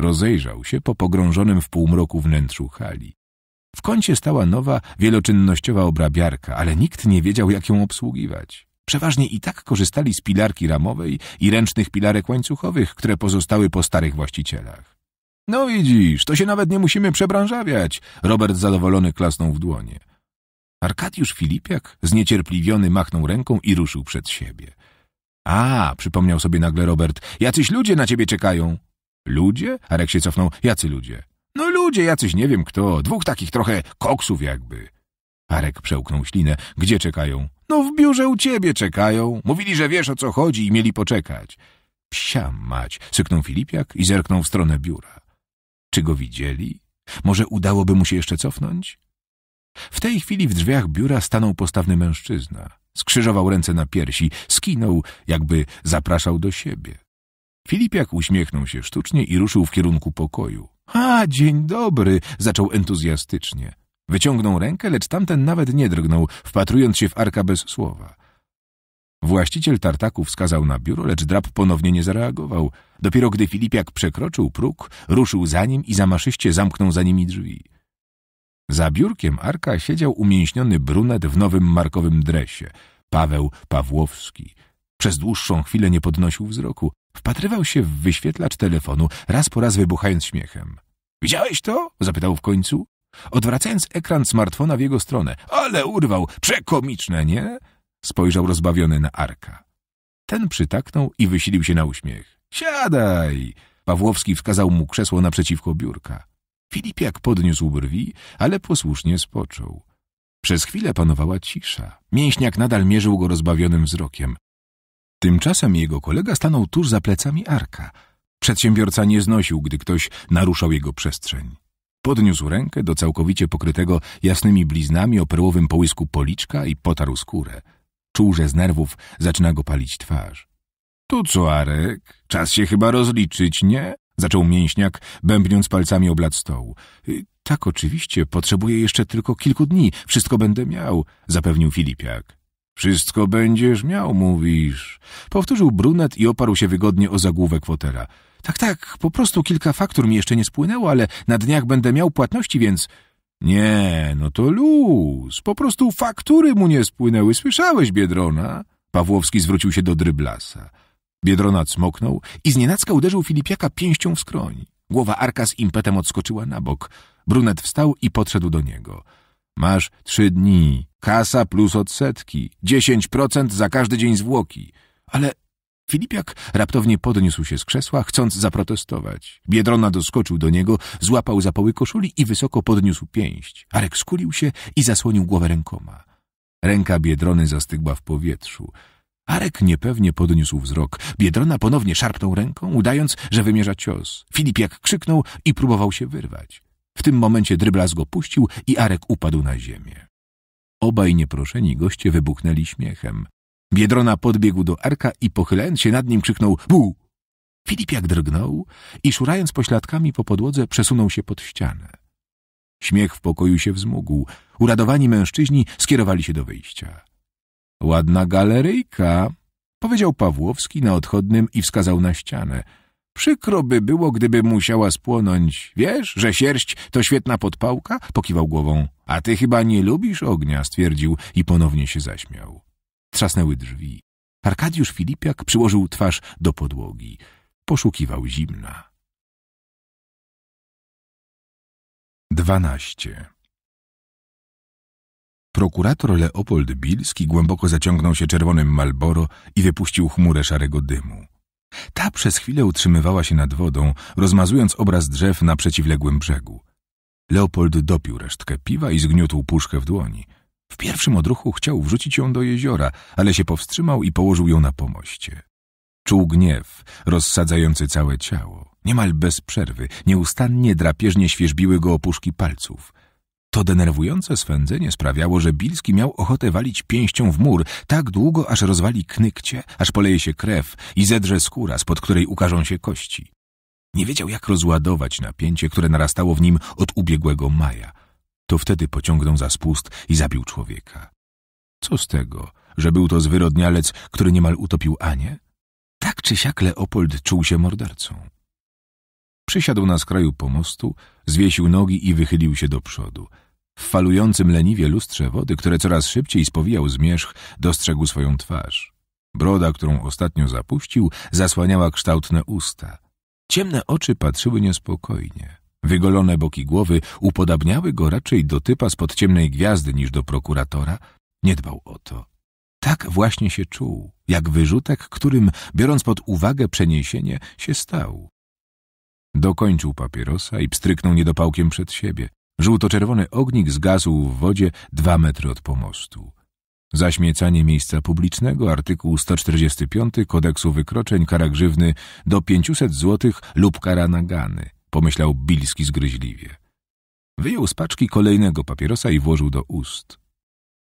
Rozejrzał się po pogrążonym w półmroku wnętrzu hali. W kącie stała nowa, wieloczynnościowa obrabiarka, ale nikt nie wiedział, jak ją obsługiwać. Przeważnie i tak korzystali z pilarki ramowej i ręcznych pilarek łańcuchowych, które pozostały po starych właścicielach. No widzisz, to się nawet nie musimy przebranżawiać. Robert zadowolony klasnął w dłonie. Arkadiusz Filipiak zniecierpliwiony machnął ręką i ruszył przed siebie. A, przypomniał sobie nagle Robert, jacyś ludzie na ciebie czekają. Ludzie? Arek się cofnął. Jacy ludzie? No ludzie, jacyś nie wiem kto, dwóch takich trochę koksów jakby. Arek przełknął ślinę. Gdzie czekają? No w biurze u ciebie czekają. Mówili, że wiesz o co chodzi i mieli poczekać. Psia mać, syknął Filipiak i zerknął w stronę biura. Czy go widzieli? Może udałoby mu się jeszcze cofnąć? W tej chwili w drzwiach biura stanął postawny mężczyzna. Skrzyżował ręce na piersi, skinął, jakby zapraszał do siebie. Filipiak uśmiechnął się sztucznie i ruszył w kierunku pokoju. A, dzień dobry! zaczął entuzjastycznie. Wyciągnął rękę, lecz tamten nawet nie drgnął, wpatrując się w Arka bez słowa. Właściciel tartaku wskazał na biuro, lecz drab ponownie nie zareagował. Dopiero gdy Filipiak przekroczył próg, ruszył za nim i zamaszyście zamknął za nimi drzwi. Za biurkiem Arka siedział umięśniony brunet w nowym markowym dresie, Paweł Pawłowski. Przez dłuższą chwilę nie podnosił wzroku. Wpatrywał się w wyświetlacz telefonu, raz po raz wybuchając śmiechem. — Widziałeś to? — zapytał w końcu. Odwracając ekran smartfona w jego stronę. — Ale urwał! Przekomiczne, nie? Spojrzał rozbawiony na Arka. Ten przytaknął i wysilił się na uśmiech. Siadaj! Pawłowski wskazał mu krzesło naprzeciwko biurka. Filipiak podniósł brwi, ale posłusznie spoczął. Przez chwilę panowała cisza. Mięśniak nadal mierzył go rozbawionym wzrokiem. Tymczasem jego kolega stanął tuż za plecami Arka. Przedsiębiorca nie znosił, gdy ktoś naruszał jego przestrzeń. Podniósł rękę do całkowicie pokrytego jasnymi bliznami o perłowym połysku policzka i potarł skórę. Czuł, że z nerwów zaczyna go palić twarz. Tu co, Arek? Czas się chyba rozliczyć, nie? Zaczął mięśniak, bębniąc palcami o blat stołu. Y, tak, oczywiście, potrzebuję jeszcze tylko kilku dni. Wszystko będę miał, zapewnił Filipiak. Wszystko będziesz miał, mówisz. Powtórzył brunet i oparł się wygodnie o zagłówek fotela. Tak, tak, po prostu kilka faktur mi jeszcze nie spłynęło, ale na dniach będę miał płatności, więc... Nie, no to luz. Po prostu faktury mu nie spłynęły. Słyszałeś, Biedrona? Pawłowski zwrócił się do Dryblasa. Biedrona cmoknął i znienacka uderzył Filipiaka pięścią w skroń. Głowa Arka z impetem odskoczyła na bok. Brunet wstał i podszedł do niego. Masz trzy dni. Kasa plus odsetki. Dziesięć procent za każdy dzień zwłoki. Ale Filipiak raptownie podniósł się z krzesła, chcąc zaprotestować. Biedrona doskoczył do niego, złapał za poły koszuli i wysoko podniósł pięść. Arek skulił się i zasłonił głowę rękoma. Ręka Biedrony zastygła w powietrzu. Arek niepewnie podniósł wzrok. Biedrona ponownie szarpnął ręką, udając, że wymierza cios. Filipiak krzyknął i próbował się wyrwać. W tym momencie dryblas go puścił i Arek upadł na ziemię. Obaj nieproszeni goście wybuchnęli śmiechem. Biedrona podbiegł do arka i pochylając się nad nim krzyknął – bu! Filip jak drgnął i szurając pośladkami po podłodze przesunął się pod ścianę. Śmiech w pokoju się wzmógł. Uradowani mężczyźni skierowali się do wyjścia. – Ładna galeryjka! – powiedział Pawłowski na odchodnym i wskazał na ścianę. – Przykro by było, gdyby musiała spłonąć. Wiesz, że sierść to świetna podpałka? – pokiwał głową. – A ty chyba nie lubisz ognia – stwierdził i ponownie się zaśmiał. Trzasnęły drzwi. Arkadiusz Filipiak przyłożył twarz do podłogi. Poszukiwał zimna. Dwanaście. Prokurator Leopold Bilski głęboko zaciągnął się czerwonym Malboro i wypuścił chmurę szarego dymu. Ta przez chwilę utrzymywała się nad wodą, rozmazując obraz drzew na przeciwległym brzegu. Leopold dopił resztkę piwa i zgniótł puszkę w dłoni – w pierwszym odruchu chciał wrzucić ją do jeziora, ale się powstrzymał i położył ją na pomoście. Czuł gniew, rozsadzający całe ciało. Niemal bez przerwy, nieustannie drapieżnie świeżbiły go opuszki palców. To denerwujące swędzenie sprawiało, że Bilski miał ochotę walić pięścią w mur tak długo, aż rozwali knykcie, aż poleje się krew i zedrze skóra, spod której ukażą się kości. Nie wiedział, jak rozładować napięcie, które narastało w nim od ubiegłego maja to wtedy pociągnął za spust i zabił człowieka. Co z tego, że był to zwyrodnialec, który niemal utopił Anię? Tak czy siak Leopold czuł się mordercą. Przysiadł na skraju pomostu, zwiesił nogi i wychylił się do przodu. W falującym leniwie lustrze wody, które coraz szybciej spowijał zmierzch, dostrzegł swoją twarz. Broda, którą ostatnio zapuścił, zasłaniała kształtne usta. Ciemne oczy patrzyły niespokojnie. Wygolone boki głowy upodabniały go raczej do typa spod ciemnej gwiazdy niż do prokuratora. Nie dbał o to. Tak właśnie się czuł, jak wyrzutek, którym, biorąc pod uwagę przeniesienie, się stał. Dokończył papierosa i pstryknął niedopałkiem przed siebie. Żółto-czerwony ognik zgasł w wodzie dwa metry od pomostu. Zaśmiecanie miejsca publicznego, artykuł 145 kodeksu wykroczeń, kara grzywny do 500 złotych lub kara nagany pomyślał Bilski zgryźliwie. Wyjął z paczki kolejnego papierosa i włożył do ust.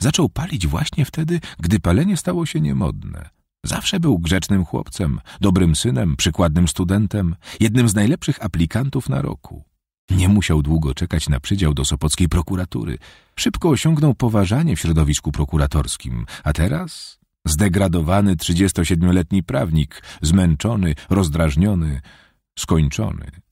Zaczął palić właśnie wtedy, gdy palenie stało się niemodne. Zawsze był grzecznym chłopcem, dobrym synem, przykładnym studentem, jednym z najlepszych aplikantów na roku. Nie musiał długo czekać na przydział do sopockiej prokuratury. Szybko osiągnął poważanie w środowisku prokuratorskim, a teraz zdegradowany 37-letni prawnik, zmęczony, rozdrażniony, skończony.